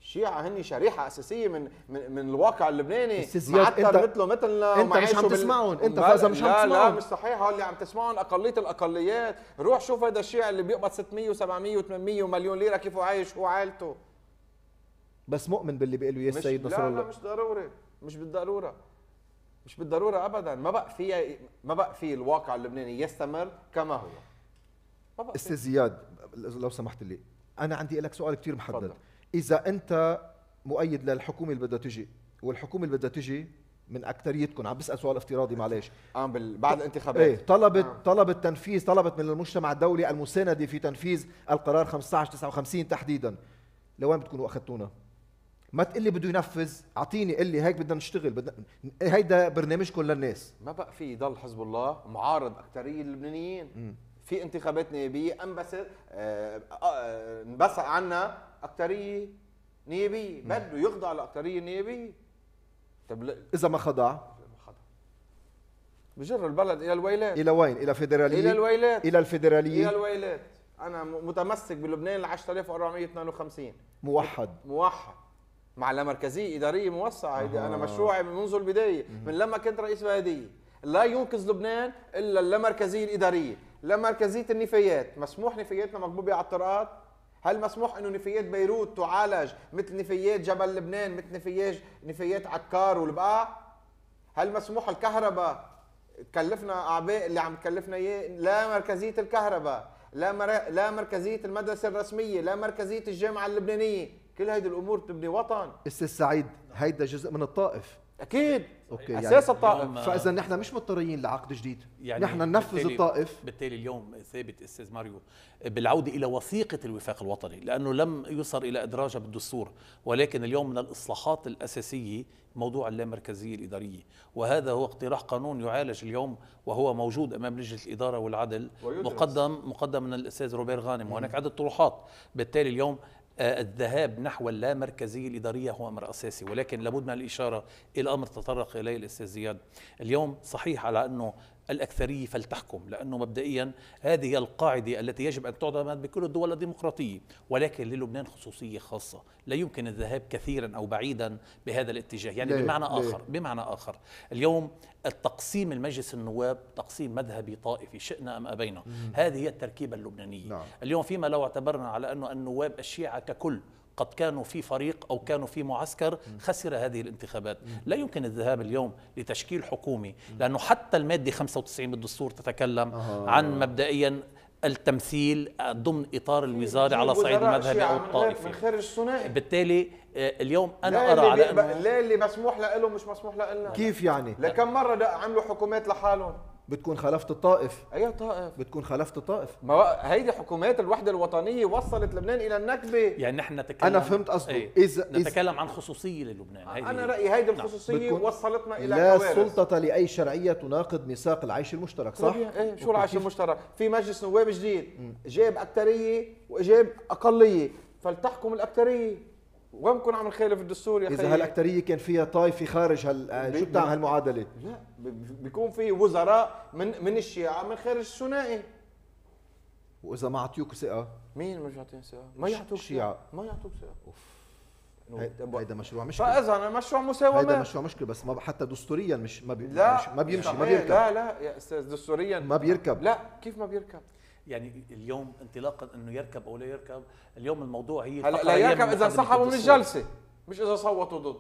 الشيعة هني شريحة أساسية من من, من الواقع اللبناني معتر مثله مثلنا أنت مش عم تسمعهم أنت فازا مش عم تسمعهم لا لا مش صحيح هول اللي عم تسمعهم أقلية الأقليات روح شوف هذا الشيعة اللي بيقبض 600 و700 و800 ومليون ليرة كيف عايش هو عائلته بس مؤمن باللي بيقول له يا السيد نصر الله لا لا مش ضروري مش بالضرورة مش بالضرورة أبدا ما بقى في ما بقى في الواقع اللبناني يستمر كما هو استاذ زياد لو سمحت لي أنا عندي لك سؤال كثير محدد فضل. اذا انت مؤيد للحكومه اللي بدها تجي والحكومه اللي بدها تجي من اكثريتكم عم بسال سؤال افتراضي معلش اه بعد الانتخابات ايه طلبت آه. طلبت تنفيذ طلبت من المجتمع الدولي المسانده في تنفيذ القرار 1559 تحديدا لوين بتكونوا اخذتونا؟ ما تقلي بده ينفذ اعطيني قلي هيك بدنا نشتغل بدنا هيدا برنامجكم للناس ما بقى في يضل حزب الله معارض اكثريه اللبنانيين في انتخابات نيابيه ام بس آه، آه، انبثق عنا اكثريه نيابيه بده يخضع لاكثريه نيابيه طب اذا ما خضع بجر البلد الى الويلات الى وين الى فيدراليه الى الويلات الى الفيدراليه الى الويلات انا متمسك بلبنان ل 10452 موحد موحد مع لا مركزيه اداريه موسعه هيدي آه. انا مشروعي منذ البدايه من لما كنت رئيس بلديه لا ينقذ لبنان الا اللامركزيه الاداريه لمركزيه النفايات مسموح نفاياتنا مكبوبه على الطرقات هل مسموح انه نفايات بيروت تعالج مثل نفايات جبل لبنان مثل نفايات نفايات عكار والبقاع هل مسموح الكهرباء تكلفنا اعباء اللي عم تكلفنا اياه لا مركزيه الكهرباء لا مر... لا مركزيه المدرسه الرسميه لا مركزيه الجامعه اللبنانيه كل هيدي الامور تبني وطن استاذ سعيد هيدا جزء من الطائف اكيد اوكي يعني اساس الطائف آه، فاذا نحن مش مضطرين لعقد جديد يعني نحن ننفذ الطائف بالتالي اليوم ثابت استاذ ماريو بالعوده الى وثيقه الوفاق الوطني لانه لم يصر الى ادراجها بالدستور ولكن اليوم من الاصلاحات الاساسيه موضوع اللامركزيه الاداريه وهذا هو اقتراح قانون يعالج اليوم وهو موجود امام لجنه الاداره والعدل ويدرس. مقدم مقدم من الاستاذ روبير غانم وهناك عده طروحات بالتالي اليوم الذهاب نحو اللامركزية الإدارية هو أمر أساسي ولكن لابد من الإشارة إلى أمر تطرق إليه الأستاذ زياد اليوم صحيح على أنه الأكثرية فلتحكم لأنه مبدئيا هذه هي القاعدة التي يجب أن تعتمد بكل الدول الديمقراطية ولكن للبنان خصوصية خاصة لا يمكن الذهاب كثيرا أو بعيدا بهذا الاتجاه يعني بمعنى آخر بمعنى آخر اليوم التقسيم المجلس النواب تقسيم مذهبي طائفي شئنا أم أبينا هذه هي التركيبة اللبنانية نعم. اليوم فيما لو اعتبرنا على أنه النواب الشيعة ككل قد كانوا في فريق أو كانوا في معسكر خسر هذه الانتخابات لا يمكن الذهاب اليوم لتشكيل حكومي لأنه حتى المادة 95 بالدستور تتكلم عن مبدئيا التمثيل ضمن اطار الوزاره على صعيد المذهبي او الطائفي من خارج الثنائي بالتالي آه، اليوم انا ارى على انه لا اللي مسموح له مش مسموح لنا كيف يعني؟ لكم مره عملوا حكومات لحالهم بتكون خالفت الطائف اي أيوة، طائف بتكون خالفت الطائف ما هيدي حكومات الوحده الوطنيه وصلت لبنان الى النكبه يعني نحن نتكلم انا فهمت قصده ايه. اذا نتكلم عن خصوصيه للبنان هيدي انا رايي هيدي نعم. الخصوصيه نعم. وصلتنا الى لا كوارث. سلطه لاي شرعيه تناقض ميثاق العيش المشترك صح ايه شو العيش المشترك في مجلس نواب جديد جاب اكثريه وجاب اقليه فلتحكم الاكثريه وين بكون عم نخالف الدستور يا اذا هالاكثريه كان فيها طائفه خارج هال شو بتعمل هالمعادله؟ لا بيكون في وزراء من من الشيعه من خارج الثنائي واذا ما عطيوك ثقه مين مش عاطين ثقه؟ ما يعطوك شيعه ما يعطوك ثقه اوف هيدا مشروع مشكله فاذا مشروع مساومه هيدا مشروع مشكله بس ما حتى دستوريا مش ما بي لا مش ما بيمشي ما بيركب لا لا يا استاذ دستوريا ما بيركب لا كيف ما بيركب؟ يعني اليوم انطلاقا انه يركب او لا يركب اليوم الموضوع هي هلا لا يركب اذا انسحبوا من الجلسه مش اذا صوتوا ضد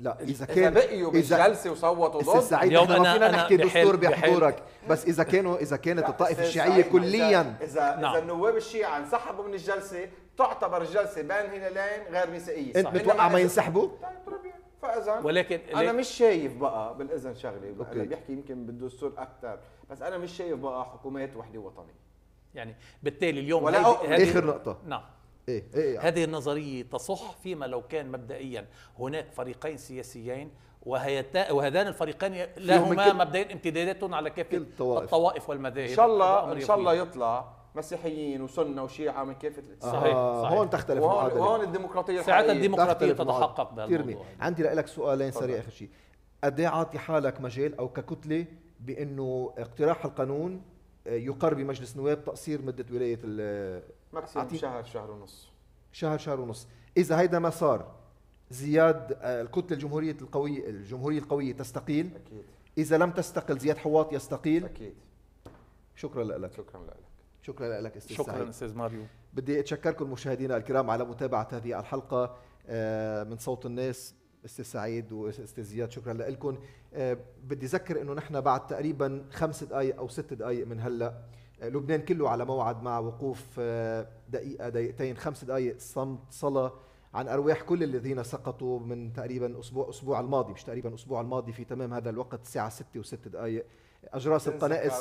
لا اذا كان اذا بقيوا بالجلسه وصوتوا ضد سعيد اليوم احنا فينا نحكي دستور بحضورك بس اذا كانوا اذا كانت الطائفه الشيعيه كليا اذا نعم. اذا النواب الشيعه انسحبوا من الجلسه تعتبر الجلسه بين هلالين غير نسائيه انت متوقع ما ينسحبوا؟ طيب، فاذا ولكن انا مش شايف بقى بالاذن شغله بقى أوكي. انا بيحكي يمكن بالدستور اكثر بس انا مش شايف بقى حكومات وحده وطنيه يعني بالتالي اليوم ولا هذه اخر نقطه نعم إيه إيه يعني. هذه النظريه تصح فيما لو كان مبدئيا هناك فريقين سياسيين وهيتا وهذان الفريقان لهما مبدئيا امتدادات على كافه الطوائف, الطوائف والمذاهب ان شاء الله ان شاء الله يطلع مسيحيين وسنه وشيعه من كيف صحيح, آه صحيح. هون تختلف وهون, وهون الديمقراطيه ساعتها الديمقراطيه تتحقق بهالموضوع عندي لك سؤالين سريع اخر شيء قد ايه عاطي حالك مجال او ككتله بانه اقتراح القانون آه، يقر بمجلس النواب تقصير مده ولايه ال آه، ماكسيموم شهر شهر ونص شهر شهر ونص اذا هيدا ما صار زياد آه، الكتله الجمهوريه القويه الجمهوريه القويه تستقيل اكيد اذا لم تستقل زياد حواط يستقيل اكيد شكرا لك شكرا لك شكرا لك استاذ شكرا استاذ ماريو بدي اتشكركم مشاهدينا الكرام على متابعه هذه الحلقه آه، من صوت الناس استاذ سعيد واستاذ زياد شكرا لكم آه، بدي اذكر انه نحن بعد تقريبا خمس دقائق او ست دقائق من هلا آه، لبنان كله على موعد مع وقوف دقيقه دقيقتين خمس دقائق صمت صلاه عن ارواح كل الذين سقطوا من تقريبا اسبوع اسبوع الماضي مش تقريبا اسبوع الماضي في تمام هذا الوقت الساعه 6 و6 دقائق اجراس القنائس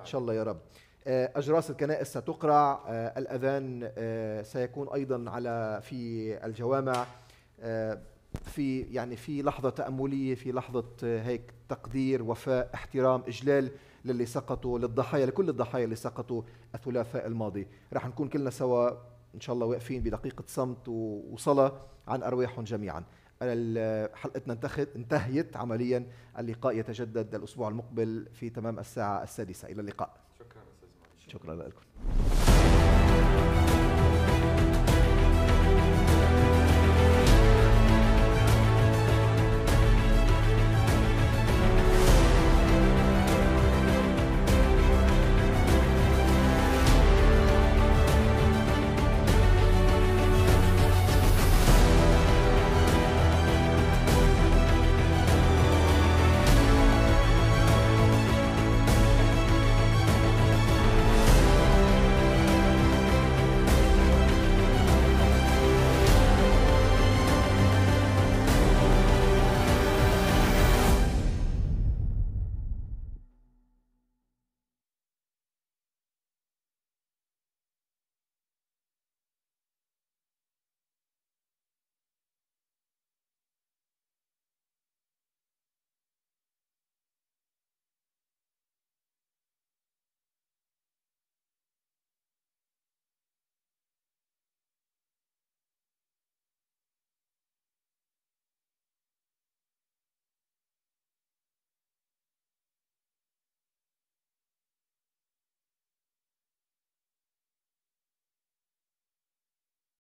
ان شاء الله يا رب آه، أجراس الكنائس ستقرع آه، الأذان آه، سيكون أيضا على في الجوامع في يعني في لحظة تأملية في لحظة هيك تقدير وفاء احترام إجلال للي سقطوا للضحايا لكل الضحايا اللي سقطوا الثلاثاء الماضي راح نكون كلنا سوا إن شاء الله واقفين بدقيقة صمت وصلاة عن أرواحهم جميعا حلقتنا انتهت عمليا اللقاء يتجدد الأسبوع المقبل في تمام الساعة السادسة إلى اللقاء شكرا لكم